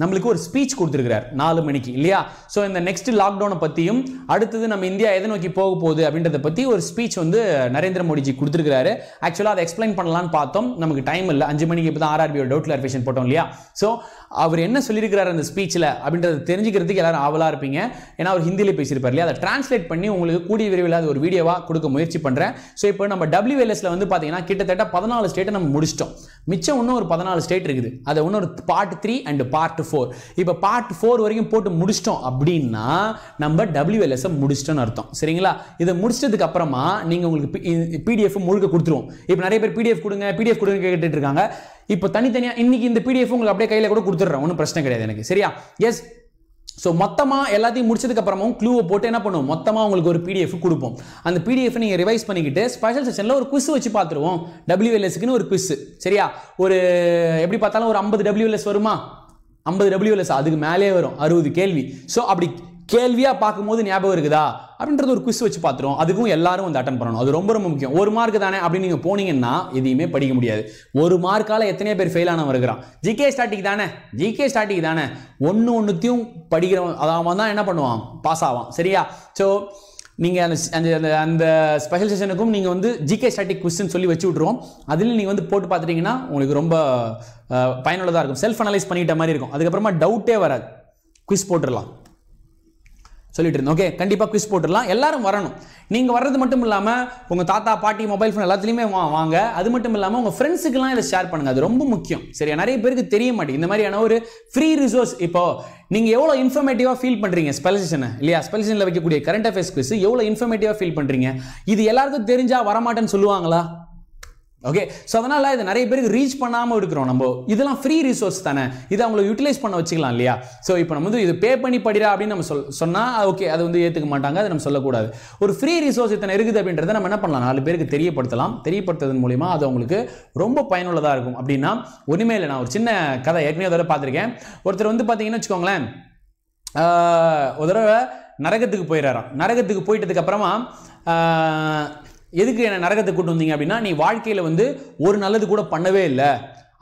நம்மளுக்கு ஒரு ஸ்பீச் கொடுத்துருக்கிறார் நாலு மணிக்கு இல்லையா ஸோ இந்த நெக்ஸ்ட் லாக்டவுனை பற்றியும் அடுத்தது நம்ம இந்தியா எதை நோக்கி போக போகுது அப்படின்றத பற்றி ஒரு ஸ்பீச் வந்து நரேந்திர மோடிஜி கொடுத்துருக்காரு ஆக்சுவலாக அதை எக்ஸ்பிளைன் பண்ணலான்னு பார்த்தோம் நமக்கு டைம் இல்லை அஞ்சு மணிக்கு இப்போ தான் ஆர்ஆர்பியோட டவுட் கிளாரிஃபிகேஷன் போட்டோம் இல்லையா ஸோ அவர் என்ன சொல்லியிருக்கிறார் அந்த ஸ்பீச்சில் அப்படின்றத தெரிஞ்சுக்கிறதுக்கு எல்லாரும் ஆவலாக இருப்பீங்க ஏன்னா அவர் ஹிந்தியில் பேசியிருப்பார் இல்லையா அதை டிரான்ஸ்லேட் பண்ணி உங்களுக்கு கூடிய விரைவில் அது ஒரு வீடியோவாக கொடுக்க முயற்சி பண்ணுறேன் ஸோ இப்போ நம்ம டபிள்யூஎல்எஸில் வந்து பார்த்தீங்கன்னா கிட்டத்தட்ட பதினாலு ஸ்டேட்டை நம்ம முடிச்சிட்டோம் மிச்சம் இன்னும் ஒரு பதினாலு ஸ்டேட் இருக்குது அதை ஒரு part three and part four இப்போ பார்ட் ஃபோர் வரைக்கும் போட்டு முடிச்சிட்டோம் அப்படின்னா நம்ம டபிள்யூஎல்எஸை முடிச்சிட்டோன்னு அர்த்தம் சரிங்களா இதை முடிச்சதுக்கு அப்புறமா நீங்கள் உங்களுக்கு பிடிஎஃப் முழுக்க கொடுத்துருவோம் இப்போ நிறைய பேர் பிடிஎஃப் கொடுங்க பிடிஎஃப் கொடுங்க கேட்டுட்டு இருக்காங்க இப்போ தனித்தனியாக இன்றைக்கி இந்த பிடிஎஃப் உங்களுக்கு அப்படியே கையில் கூட கொடுத்துட்றேன் ஒன்றும் பிரச்சனை கிடையாது எனக்கு சரியா எஸ் ஸோ மொத்தமாக எல்லாத்தையும் முடிச்சதுக்கு அப்புறமும் க்ளூவை போட்டு என்ன பண்ணுவோம் மொத்தமாக உங்களுக்கு ஒரு பிடிஎஃப் கொடுப்போம் அந்த பிடிஎஃப் நீங்கள் ரிவைஸ் பண்ணிக்கிட்டு ஸ்பெஷல் செஷனில் ஒரு குஸ் வச்சு பார்த்துருவோம் டபிள்யூஎல்எஸ்க்குன்னு ஒரு குஸ் சரியா ஒரு எப்படி பார்த்தாலும் ஒரு ஐம்பது டபிள்யூஎல்எஸ் வருமா ஐம்பது டபிள்யூஎல்எஸ் அதுக்கு மேலே வரும் அறுபது கேள்வி ஸோ அப்படி கேள்வியாக பார்க்கும்போது ஞாபகம் இருக்குதா அப்படின்றது ஒரு குவிஸ் வச்சு பார்த்துருவோம் அதுக்கும் எல்லாரும் வந்து அட்டன் பண்ணணும் அது ரொம்ப ரொம்ப முக்கியம் ஒரு மார்க் தானே அப்படின்னு நீங்கள் போனீங்கன்னா எதையுமே படிக்க முடியாது ஒரு மார்க்கால் எத்தனை பேர் ஃபெயில் ஆனவன் இருக்கிறான் ஜிகே ஸ்டாட்டிக் தானே ஜிகே ஸ்டாட்டிக் தானே ஒன்று ஒன்றுத்தையும் படிக்கிறவன் அதாவது தான் என்ன பண்ணுவான் பாஸ் ஆவான் சரியா ஸோ நீங்கள் அந்த அந்த அந்த ஸ்பெஷல் செஷனுக்கும் நீங்கள் வந்து ஜிகே ஸ்டாட்டிக் கொஸ்டின் சொல்லி வச்சு விட்ருவோம் அதில் நீங்கள் வந்து போட்டு பார்த்துட்டிங்கன்னா உங்களுக்கு ரொம்ப பயனுள்ளதாக இருக்கும் செல்ஃப் அனலைஸ் பண்ணிக்கிட்ட மாதிரி இருக்கும் அதுக்கப்புறமா டவுட்டே வராது குவிஸ் போட்டுடலாம் சொல்லிட்டு இருந்தோம் ஓகே கண்டிப்பாக குவிஸ் போட்டுடலாம் எல்லாரும் வரணும் நீங்கள் வர்றது மட்டும் இல்லாமல் உங்கள் தாத்தா பாட்டி மொபைல் ஃபோன் எல்லாத்துலேயுமே வா வாங்க அது மட்டும் இல்லாமல் உங்கள் ஃப்ரெண்ட்ஸுக்கெல்லாம் இதை ஷேர் பண்ணுங்கள் அது ரொம்ப முக்கியம் சரியா நிறைய பேருக்கு தெரிய மாட்டேங்குது இந்த மாதிரியான ஒரு ஃப்ரீ ரிசோர்ஸ் இப்போ நீங்கள் எவ்வளோ இன்ஃபர்மேட்டிவாக ஃபீல் பண்ணுறீங்க ஸ்பெல்சேஷனை இல்லையா ஸ்பெல்சேஷனில் வைக்கக்கூடிய கரண்ட் அஃபேர்ஸ் குவிஸ் எவ்வளோ இன்ஃபர்மேட்டிவாக ஃபீல் பண்ணுறீங்க இது எல்லாருக்கும் தெரிஞ்சால் வரமாட்டேன்னு சொல்லுவாங்களா ஓகே ஸோ அதனால் இது நிறைய பேருக்கு ரீச் பண்ணாமல் இருக்கிறோம் நம்ம இதெல்லாம் ஃப்ரீ ரிசோர்ஸ் தானே இதை அவங்களை யூட்டிலைஸ் பண்ண வச்சுக்கலாம் இல்லையா ஸோ இப்போ நம்ம வந்து இது பே பண்ணி படிடா அப்படின்னு நம்ம சொல் சொன்னால் ஓகே அது வந்து ஏற்றுக்க மாட்டாங்க அது நம்ம சொல்லக்கூடாது ஒரு ஃப்ரீ ரிசோர்ஸ் இத்தனை இருக்குது அப்படின்றத நம்ம என்ன பண்ணலாம் நாலு பேருக்கு தெரியப்படுத்தலாம் தெரியப்படுத்துறதன் மூலிமா அது அவங்களுக்கு ரொம்ப பயனுள்ளதாக இருக்கும் அப்படின்னா ஒன்றுமே இல்லை நான் ஒரு சின்ன கதை ஏற்கனவே தடவை பார்த்துருக்கேன் ஒருத்தர் வந்து பார்த்தீங்கன்னு வச்சுக்கோங்களேன் ஒரு தடவை நரகத்துக்கு போயிடுறாராம் நரகத்துக்கு போயிட்டதுக்கப்புறமா எதுக்கு என்னை நரகத்தை கூட்டு வந்தீங்க அப்படின்னா நீ வாழ்க்கையில் வந்து ஒரு நல்லது கூட பண்ணவே இல்லை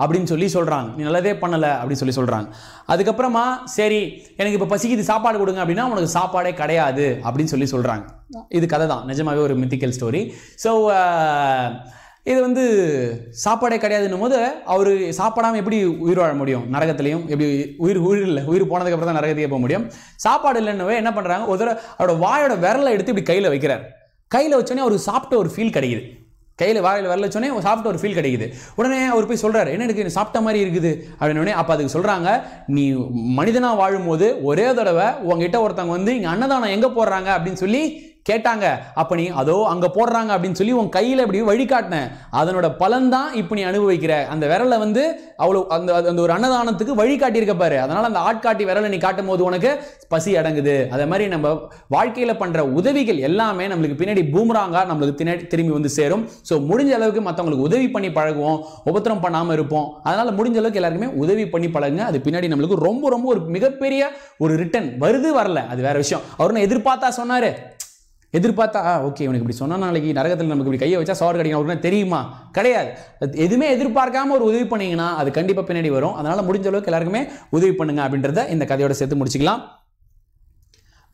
அப்படின்னு சொல்லி சொல்கிறாங்க நீ நல்லதே பண்ணலை அப்படின்னு சொல்லி சொல்கிறாங்க அதுக்கப்புறமா சரி எனக்கு இப்போ பசிக்குது சாப்பாடு கொடுங்க அப்படின்னா உனக்கு சாப்பாடே கிடையாது அப்படின்னு சொல்லி சொல்கிறாங்க இது கதை தான் நிஜமாகவே ஒரு மித்திக்கல் ஸ்டோரி ஸோ இது வந்து சாப்பாடே கிடையாதுன்னும் போது அவர் சாப்பிடாமல் எப்படி உயிர் வாழ முடியும் நரகத்துலேயும் எப்படி உயிர் உயிர் இல்லை உயிர் போனதுக்கப்புறம் தான் நரகத்தையே போக முடியும் சாப்பாடு இல்லைன்னு என்ன பண்ணுறாங்க ஒரு தடவை அவரோட வாயோட விரலை எடுத்து இப்படி கையில் வைக்கிறார் கையில் வச்சோடனே அவருக்கு சாப்பிட்ட ஒரு ஃபீல் கிடைக்குது கையில் வாயில் வரல வச்சோடனே சாப்பிட்ட ஒரு ஃபீல் கிடைக்குது உடனே அவர் போய் சொல்கிறார் என்ன எனக்கு சாப்பிட்ட மாதிரி இருக்குது உடனே அப்போ அதுக்கு சொல்கிறாங்க நீ மனிதனாக வாழும்போது ஒரே தடவை உங்ககிட்ட ஒருத்தவங்க வந்து இங்கே அன்னதானம் எங்கே போடுறாங்க அப்படின்னு சொல்லி கேட்டாங்க அப்போ நீ அதோ அங்கே போடுறாங்க அப்படின்னு சொல்லி உன் கையில் இப்படி வழிகாட்டினேன் அதனோட பலன் தான் இப்போ நீ அனுபவிக்கிற அந்த விரலை வந்து அவ்வளோ அந்த அந்த ஒரு அன்னதானத்துக்கு வழி காட்டியிருக்க பாரு அதனால் அந்த ஆட்காட்டி விரலை நீ காட்டும் போது உனக்கு பசி அடங்குது அதே மாதிரி நம்ம வாழ்க்கையில் பண்ணுற உதவிகள் எல்லாமே நம்மளுக்கு பின்னாடி பூமராங்கா நம்மளுக்கு பின்னாடி திரும்பி வந்து சேரும் ஸோ முடிஞ்ச அளவுக்கு மற்றவங்களுக்கு உதவி பண்ணி பழகுவோம் உபத்திரம் பண்ணாமல் இருப்போம் அதனால் முடிஞ்ச அளவுக்கு எல்லாருக்குமே உதவி பண்ணி பழகுங்க அது பின்னாடி நம்மளுக்கு ரொம்ப ரொம்ப ஒரு மிகப்பெரிய ஒரு ரிட்டர்ன் வருது வரல அது வேற விஷயம் அவர் எதிர்பார்த்தா சொன்னார் எதிர்பார்த்தா ஆ ஓகே இவனுக்கு இப்படி சொன்னால் நாளைக்கு நரகத்தில் நமக்கு இப்படி கையை வச்சா சவர் கிடைக்கணும் அவருக்குனா தெரியுமா கிடையாது எதுவுமே எதிர்பார்க்காம ஒரு உதவி பண்ணிங்கன்னா அது கண்டிப்பாக பின்னாடி வரும் அதனால் முடிஞ்ச அளவுக்கு எல்லாருக்குமே உதவி பண்ணுங்க அப்படின்றத இந்த கதையோட சேர்த்து முடிச்சிக்கலாம்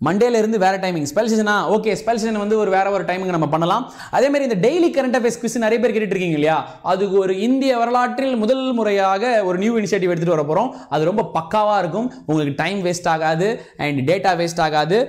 மண்டேலேருந்து வேறு டைமிங் ஸ்பெல் சீசனா ஓகே ஸ்பெல் சீசன் வந்து ஒரு வேற ஒரு டைமிங் நம்ம பண்ணலாம் அதே மாதிரி இந்த டெய்லி கரண்ட் அஃபேர்ஸ் குவிஸ் நிறைய பேர் கேட்டுட்டு இருக்கீங்க இல்லையா அதுக்கு ஒரு இந்திய வரலாற்றில் முதல் முறையாக ஒரு நியூ இனிஷியேட்டிவ் எடுத்துகிட்டு வர போகிறோம் அது ரொம்ப பக்காவாக இருக்கும் உங்களுக்கு டைம் வேஸ்ட் ஆகாது அண்ட் டேட்டா வேஸ்ட் ஆகாது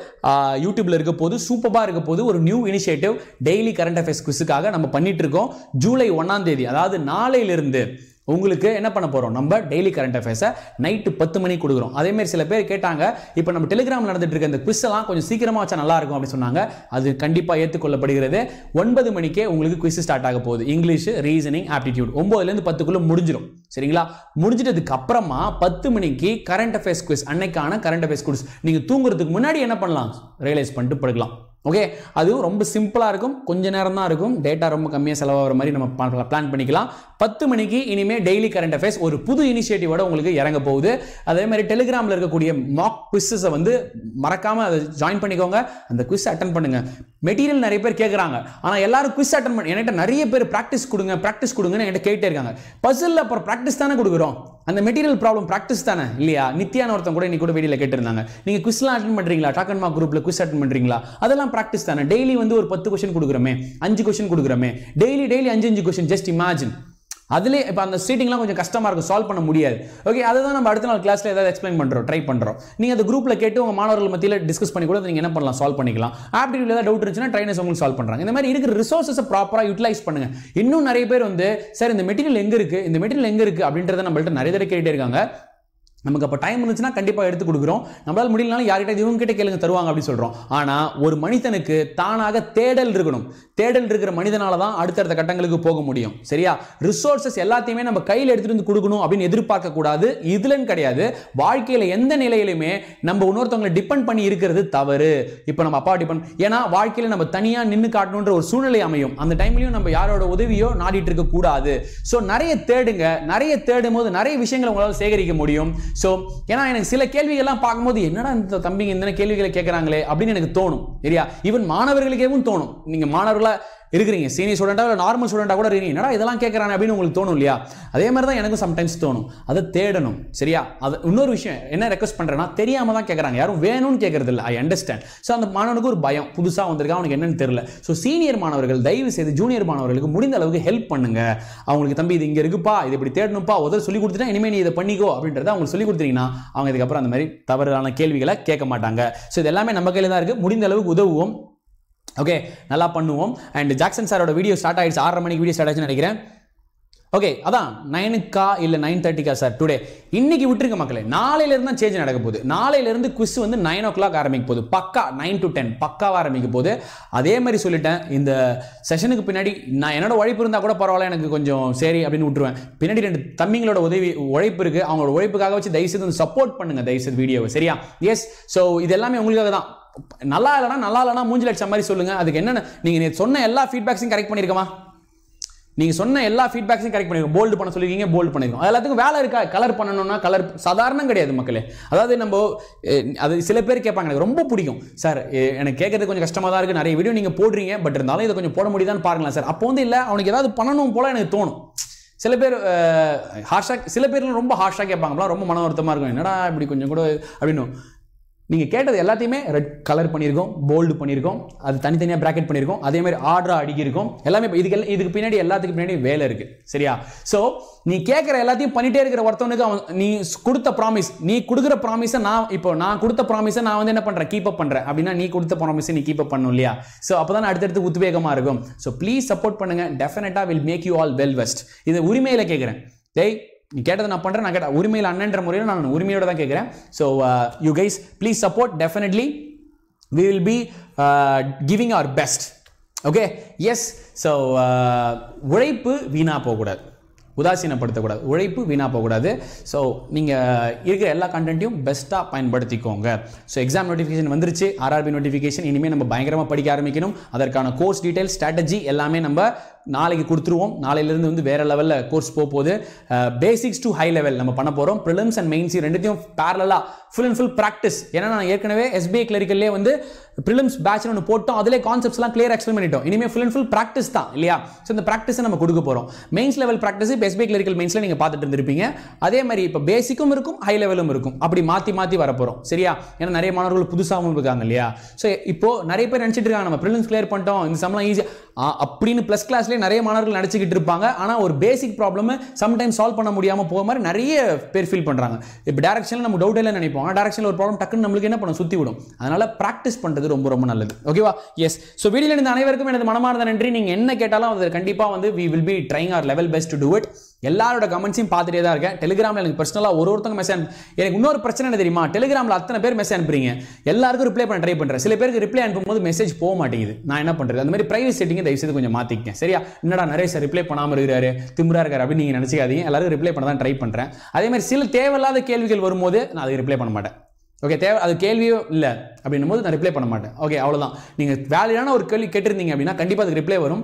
யூடியூப்பில் இருக்க போது சூப்பராக இருக்க போது ஒரு new initiative daily current affairs குவிஸுக்காக நம்ம பண்ணிட்டு இருக்கோம் ஜூலை ஒன்னாம் தேதி அதாவது நாளையிலிருந்து உங்களுக்கு என்ன பண்ண போகிறோம் நம்ம டெய்லி கரண்ட் அஃபேர்ஸை நைட்டு பத்து மணிக்கு கொடுக்குறோம் அதேமாரி சில பேர் கேட்டாங்க இப்போ நம்ம டெலிகிராமில் நடந்துட்டு இருக்க இந்த எல்லாம் கொஞ்சம் சீக்கிரமாக வச்சா நல்லா இருக்கும் அப்படின்னு சொன்னாங்க அது கண்டிப்பாக ஏற்றுக்கொள்ளப்படுகிறது ஒன்பது மணிக்கே உங்களுக்கு குவிஸ் ஸ்டார்ட் ஆக போகுது இங்கிலீஷ் ரீசனிங் ஆப்டிடியூட் ஒம்பதுலேருந்து பத்துக்குள்ளே முடிஞ்சிடும் சரிங்களா முடிஞ்சிட்டதுக்கு அப்புறமா பத்து மணிக்கு கரண்ட் அஃபேர்ஸ் குவிஸ் அன்னைக்கான கரண்ட் அஃபேர்ஸ் குவிஸ் நீங்கள் தூங்குறதுக்கு முன்னாடி என்ன பண்ணலாம் ரியலைஸ் பண்ணிட்டு படுக்கலாம் ஓகே அது ரொம்ப சிம்பிளாக இருக்கும் கொஞ்சம் நேரம் தான் இருக்கும் டேட்டா ரொம்ப கம்மியாக செலவாகிற மாதிரி நம்ம பிளான் பண்ணிக்கலாம் பத்து மணிக்கு இனிமே டெய்லி கரண்ட் அஃபேர்ஸ் ஒரு புது இனிஷியேட்டிவோட உங்களுக்கு இறங்க போகுது அதே மாதிரி டெலிகிராமில் இருக்கக்கூடிய மாக் குவிஸஸை வந்து மறக்காமல் அதை ஜாயின் பண்ணிக்கோங்க அந்த குவிஸ் அட்டன் பண்ணுங்க மெட்டீரியல் நிறைய பேர் கேட்குறாங்க ஆனால் எல்லாரும் குவிஸ் அட்டன் பண்ணி என்கிட்ட நிறைய பேர் ப்ராக்டிஸ் கொடுங்க ப்ராக்டிஸ் கொடுங்கன்னு என்கிட்ட கேட்டே இருக்காங்க பசில் அப்புறம் ப்ராக்டிஸ் தானே கொடுக்குறோம் அந்த மெட்டீரியல் ப்ராப்ளம் ப்ராக்டிஸ் தானே இல்லையா நித்யான ஒருத்தன் கூட இன்னைக்கு கூட வெளியில் கேட்டிருந்தாங்க நீங்கள் குவிஸ்லாம் அட்டன் பண்ணுறீங்களா டாக்கன் மார்க் குரூப்பில் குவிஸ் அட்டன் பண்ணுறீங்களா அதெல்லாம் ப்ராக்டிஸ் தானே டெய்லி வந்து ஒரு பத்து கொஸ்டின் கொடுக்குறோமே அஞ்சு கொஸ்டின் கொடுக்குறோமே டெய்லி டெய்லி அஞ்சு அஞ்சு கொஸ்டின் ஜஸ்ட் இமேஜின் அதுலேயே இப்போ அந்த சீட்டிங்லாம் கொஞ்சம் கஷ்டமாக இருக்கும் சால்வ் பண்ண முடியாது ஓகே அதை தான் நம்ம அடுத்த நாள் கிளாஸில் ஏதாவது எக்ஸ்பிளைன் பண்ணுறோம் ட்ரை பண்ணுறோம் நீங்கள் அந்த குரூப்பில் கேட்டு உங்கள் மாணவர்கள் மத்தியில் டிஸ்கஸ் பண்ணி கூட நீங்கள் என்ன பண்ணலாம் சால்வ் பண்ணிக்கலாம் ஆப்டிவ்யூவில் ஏதாவது டவுட் இருந்துச்சுன்னா ட்ரைனர்ஸ் உங்களுக்கு சால்வ் பண்ணுறாங்க இந்த மாதிரி இருக்கிற ரிசோர்ஸஸை ப்ராப்பராக யூட்டிலைஸ் பண்ணுங்கள் இன்னும் நிறைய பேர் வந்து சார் இந்த மெட்டீரியல் எங்கே இருக்குது இந்த மெட்டீரியல் எங்கே இருக்குது அப்படின்றத நம்மள்ட்ட நிறைய தடவை கேட்டிருக்காங்க இருக்காங்க நமக்கு அப்போ டைம் இருந்துச்சுன்னா கண்டிப்பாக எடுத்து கொடுக்குறோம் நம்மளால் முடியலனாலும் யார்கிட்ட இவங்க கிட்ட கேளுங்க தருவாங்க அப்படின்னு சொல்கிறோம் ஆனால் ஒரு மனிதனுக்கு தானாக தேடல் இருக்கணும் தேடல் இருக்கிற மனிதனால தான் அடுத்தடுத்த கட்டங்களுக்கு போக முடியும் சரியா ரிசோர்ஸஸ் எல்லாத்தையுமே நம்ம கையில் எடுத்துகிட்டு வந்து கொடுக்கணும் அப்படின்னு எதிர்பார்க்க கூடாது இதுலன்னு கிடையாது வாழ்க்கையில் எந்த நிலையிலுமே நம்ம இன்னொருத்தவங்களை டிபெண்ட் பண்ணி இருக்கிறது தவறு இப்போ நம்ம அப்பா டிபெண்ட் ஏன்னா வாழ்க்கையில் நம்ம தனியாக நின்று காட்டணுன்ற ஒரு சூழ்நிலை அமையும் அந்த டைம்லையும் நம்ம யாரோட உதவியோ நாடிட்டு இருக்க கூடாது ஸோ நிறைய தேடுங்க நிறைய தேடும் போது நிறைய விஷயங்களை உங்களால் சேகரிக்க முடியும் ஸோ ஏன்னா எனக்கு சில கேள்விகள்லாம் பார்க்கும்போது என்னடா இந்த தம்பிங்க இந்த கேள்விகளை கேட்குறாங்களே அப்படின்னு எனக்கு தோணும் சரியா ஈவன் மாணவர்களுக்கேவும் தோணும் நீங்கள் மாணவர்கள் மெச்சூர்லாக இருக்கிறீங்க சீனியர் ஸ்டூடெண்ட்டாக இல்லை நார்மல் ஸ்டூடெண்ட்டாக கூட இருக்கீங்க என்னடா இதெல்லாம் கேட்குறானே அப்படின்னு உங்களுக்கு தோணும் இல்லையா அதே மாதிரி தான் எனக்கும் சம்டைம்ஸ் தோணும் அதை தேடணும் சரியா அது இன்னொரு விஷயம் என்ன ரெக்வஸ்ட் பண்ணுறேன்னா தெரியாமல் தான் கேட்குறாங்க யாரும் வேணும்னு கேட்குறது இல்லை ஐ அண்டர்ஸ்டாண்ட் ஸோ அந்த மாணவனுக்கு ஒரு பயம் புதுசாக வந்திருக்கா அவனுக்கு என்னன்னு தெரியல ஸோ சீனியர் மாணவர்கள் தயவு செய்து ஜூனியர் மாணவர்களுக்கு முடிந்த அளவுக்கு ஹெல்ப் பண்ணுங்க அவங்களுக்கு தம்பி இது இங்கே இருக்குப்பா இது இப்படி தேடணும்ப்பா உதவி சொல்லி கொடுத்துட்டா இனிமேல் நீ இதை பண்ணிக்கோ அப்படின்றத அவங்களுக்கு சொல்லி கொடுத்தீங்கன்னா அவங்க இதுக்கப்புறம் அந்த மாதிரி தவறான கேள்விகளை கேட்க மாட்டாங்க ஸோ இது எல்லாமே நம்ம கையில் தான் இருக்குது முடிந்த அளவுக்கு உதவுவோம் ஓகே நல்லா பண்ணுவோம் அண்ட் ஜாக்சன் சாரோட வீடியோ ஸ்டார்ட் ஆகிடுச்சு ஆறரை மணிக்கு வீடியோ ஸ்டார்ட் ஆச்சுன்னு நினைக்கிறேன் ஓகே அதான் நைனுக்கா இல்லை நைன் தேர்ட்டிக்கா சார் டுடே இன்னைக்கு விட்டுருங்க மக்களே நாளையிலேருந்து தான் சேஞ்ச் நடக்க போகுது நாளையிலேருந்து குவிஸ் வந்து நைன் ஓ கிளாக் ஆரம்பிக்க போகுது பக்கா நைன் டு டென் பக்காவாக ஆரம்பிக்க போகுது அதே மாதிரி சொல்லிட்டேன் இந்த செஷனுக்கு பின்னாடி நான் என்னோட உழைப்பு இருந்தால் கூட பரவாயில்ல எனக்கு கொஞ்சம் சரி அப்படின்னு விட்டுருவேன் பின்னாடி ரெண்டு தம்பிங்களோட உதவி உழைப்பு இருக்குது அவங்களோட உழைப்புக்காக வச்சு தயவுசெய்து சப்போர்ட் பண்ணுங்கள் தயவுசெய்து வீடியோவை சரியா எஸ் ஸோ இது எல்லாமே உங்களுக்காக தான் நல்லா இல்லைனா நல்லா இல்லைனா மூஞ்சி அடிச்ச மாதிரி சொல்லுங்கள் அதுக்கு என்னென்ன நீங்கள் சொன்ன எல்லா ஃபீட்பேக்ஸையும் கரெக்ட் பண்ணியிருக்கமா நீங்கள் சொன்ன எல்லா ஃபீட்பேக்ஸையும் கரெக்ட் பண்ணிருக்கோம் போல்டு பண்ண சொல்லியிருக்கீங்க போல்டு பண்ணிருக்கோம் எல்லாத்துக்கும் வேலை இருக்கா கலர் பண்ணணும்னா கலர் சாதாரணம் கிடையாது மக்களே அதாவது நம்ம அது சில பேர் கேட்பாங்க எனக்கு ரொம்ப பிடிக்கும் சார் எனக்கு கேட்கறது கொஞ்சம் கஷ்டமாக தான் இருக்குது நிறைய வீடியோ நீங்கள் போடுறீங்க பட் இருந்தாலும் இதை கொஞ்சம் போட முடியுதான்னு பாருங்களா சார் அப்போ வந்து இல்லை அவனுக்கு ஏதாவது பண்ணணும் போல் எனக்கு தோணும் சில பேர் ஹார்ஷாக சில பேர்லாம் ரொம்ப ஹார்ஷாக கேட்பாங்களா ரொம்ப மன வருத்தமாக இருக்கும் என்னடா இப்படி கொஞ்சம் கூட அப்படின்னு நீங்கள் கேட்டது எல்லாத்தையுமே ரெட் கலர் பண்ணியிருக்கோம் போல்டு பண்ணியிருக்கோம் அது தனித்தனியாக ப்ராக்கெட் பண்ணியிருக்கோம் அதே மாதிரி ஆர்டராக அடிக்கிருக்கோம் எல்லாமே இதுக்கு இதுக்கு பின்னாடி எல்லாத்துக்கு பின்னாடி வேலை இருக்குது சரியா ஸோ நீ கேட்குற எல்லாத்தையும் பண்ணிகிட்டே இருக்கிற ஒருத்தவனுக்கு அவன் நீ கொடுத்த ப்ராமிஸ் நீ கொடுக்குற ப்ராமிஸை நான் இப்போ நான் கொடுத்த ப்ராமிஸை நான் வந்து என்ன பண்ணுறேன் கீப் அப் பண்ணுறேன் அப்படின்னா நீ கொடுத்த ப்ராமிஸை நீ கீப் அப் பண்ணும் இல்லையா ஸோ அப்போ தான் அடுத்தடுத்து உத்வேகமாக இருக்கும் ஸோ ப்ளீஸ் சப்போர்ட் பண்ணுங்கள் டெஃபினட்டாக will make you all well versed இது உரிமையில் கேட்குறேன் டெய் கேட்டதை நான் பண்ணுறேன் நான் கேட்டேன் உரிமையில் அண்ணன்ற முறையில் நான் உரிமையோடு தான் கேட்குறேன் so you guys please support definitely we will be giving our best okay yes so உழைப்பு வீணாக போகக்கூடாது உதாசீனப்படுத்தக்கூடாது உழைப்பு வீணாக போகக்கூடாது ஸோ நீங்கள் இருக்கிற எல்லா கண்டென்ட்டையும் பெஸ்ட்டாக பயன்படுத்திக்கோங்க ஸோ எக்ஸாம் நோட்டிஃபிகேஷன் வந்துருச்சு ஆர்ஆர்பி நோட்டிஃபிகேஷன் இனிமேல் நம்ம பயங்கரமாக படிக்க ஆரம்பிக்கணும் அதற்கான கோர்ஸ் டீட்டெயில் ஸ்ட்ராட்டஜி எல்லாமே நம்ம நாளைக்கு கொடுத்துருவோம் நாளையிலேருந்து வந்து வேறு லெவலில் கோர்ஸ் போக போகுது பேசிக்ஸ் டு ஹை லெவல் நம்ம பண்ண போகிறோம் ப்ரிலிம்ஸ் அண்ட் மெயின்ஸ் ரெண்டுத்தையும் பேரலாக ஃபுல் அண்ட் ஃபுல் ப்ராக்டிஸ் ஏன்னா நான் ஏற்கனவே எஸ்பிஐ கிளரிக்கல்லே வந்து ப்ரிலிம்ஸ் பேட்ச் ஒன்று போட்டோம் அதிலே கான்செப்ட்ஸ்லாம் கிளியர் எக்ஸ்பிளைன் பண்ணிட்டோம் இனிமேல் ஃபுல் அண்ட் ஃபுல் ப்ராக்டிஸ் தான் இல்லையா ஸோ இந்த ப்ராக்டிஸை நம்ம கொடுக்க போகிறோம் மெயின்ஸ் லெவல் ப்ராக்டிஸ் இப்போ எஸ்பிஐ கிளரிக்கல் மெயின்ஸில் நீங்கள் பார்த்துட்டு இருந்திருப்பீங்க அதே மாதிரி இப்போ பேசிக்கும் இருக்கும் ஹை லெவலும் இருக்கும் அப்படி மாற்றி மாற்றி வரப்போகிறோம் சரியா ஏன்னா நிறைய மாணவர்கள் புதுசாகவும் இருக்காங்க இல்லையா ஸோ இப்போ நிறைய பேர் நினச்சிட்டு இருக்காங்க நம்ம ப்ரிலிம்ஸ் கிளியர் பண்ணிட்டோம் இந்த சம்பளம் ஈஸியாக அப்படின்னு ப்ளஸ் கிளாஸ்லேயே கிளாஸ்லேயே நிறைய மாணவர்கள் நடிச்சுக்கிட்டு இருப்பாங்க ஆனால் ஒரு பேசிக் ப்ராப்ளம் சம்டைம் சால்வ் பண்ண முடியாமல் போக மாதிரி நிறைய பேர் ஃபீல் பண்ணுறாங்க இப்போ டேரக்ஷனில் நம்ம டவுட் இல்லை நினைப்போம் ஆனால் டேரக்ஷனில் ஒரு ப்ராப்ளம் டக்குன்னு நம்மளுக்கு என்ன பண்ண சுற்றி விடும் அதனால் ப்ராக்டிஸ் பண்ணுறது ரொம்ப ரொம்ப நல்லது ஓகேவா எஸ் ஸோ வீடியோ இருந்த அனைவருக்கும் எனது மனமார்ந்த நன்றி நீங்கள் என்ன கேட்டாலும் அது கண்டிப்பாக வந்து we will be trying our level best to do it எல்லாரோட கமெண்ட்ஸையும் பார்த்துட்டே தான் இருக்கேன் டெலிகிராமில் எனக்கு பர்சனலாக ஒரு ஒருத்தங்க மெசேஜ் எனக்கு இன்னொரு பிரச்சனை என்ன தெரியுமா டெலிகிராமில் அத்தனை பேர் மெசேஜ் அனுப்புறீங்க எல்லாருக்கும் ரிப்ளை பண்ண ட்ரை பண்ணுறேன் சில பேருக்கு ரிப்ளை அனுப்பும்போது மெசேஜ் போக மாட்டேங்குது நான் என்ன பண்ணுறது அந்த மாதிரி ப்ரைவேட் செட்டிங்கை தயவுசெய்து கொஞ்சம் மாற்றிக்கேன் சரியா என்னடா நிறைய சார் ரிப்ளை பண்ணாமல் இருக்கிறாரு திமுறா இருக்காரு அப்படின்னு நீங்கள் நினச்சிக்காதீங்க எல்லாருக்கும் ரிப்ளை பண்ண தான் ட்ரை பண்ணுறேன் அதே மாதிரி சில தேவையில்லாத கேள்விகள் வரும்போது நான் அதுக்கு ரிப்ளை பண்ண மாட்டேன் ஓகே தேவை அது கேள்வியோ இல்லை அப்படின்னும் போது நான் ரிப்ளை பண்ண மாட்டேன் ஓகே அவ்வளோதான் நீங்கள் வேலையான ஒரு கேள்வி கேட்டிருந்தீங்க அப்படின்னா கண்டிப்பாக அதுக்கு ரிப்ளை வரும்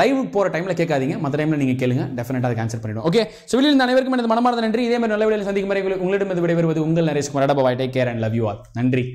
லைவ் போகிற டைமில் கேட்காதீங்க மற்ற டைமில் நீங்கள் கேளுங்க டெஃபினெட்டாக அதுக்கு ஆன்சர் பண்ணிடும் ஓகே ஸோ வெளியில் இந்த அனைவருக்கும் எனது மனமார்ந்த நன்றி இதே மாதிரி நல்ல விடையில் சந்திக்கும் முறை உங்களிடம் விடைபெறுவது உங்கள் நிறைய டபாய் take care and love you all நன்றி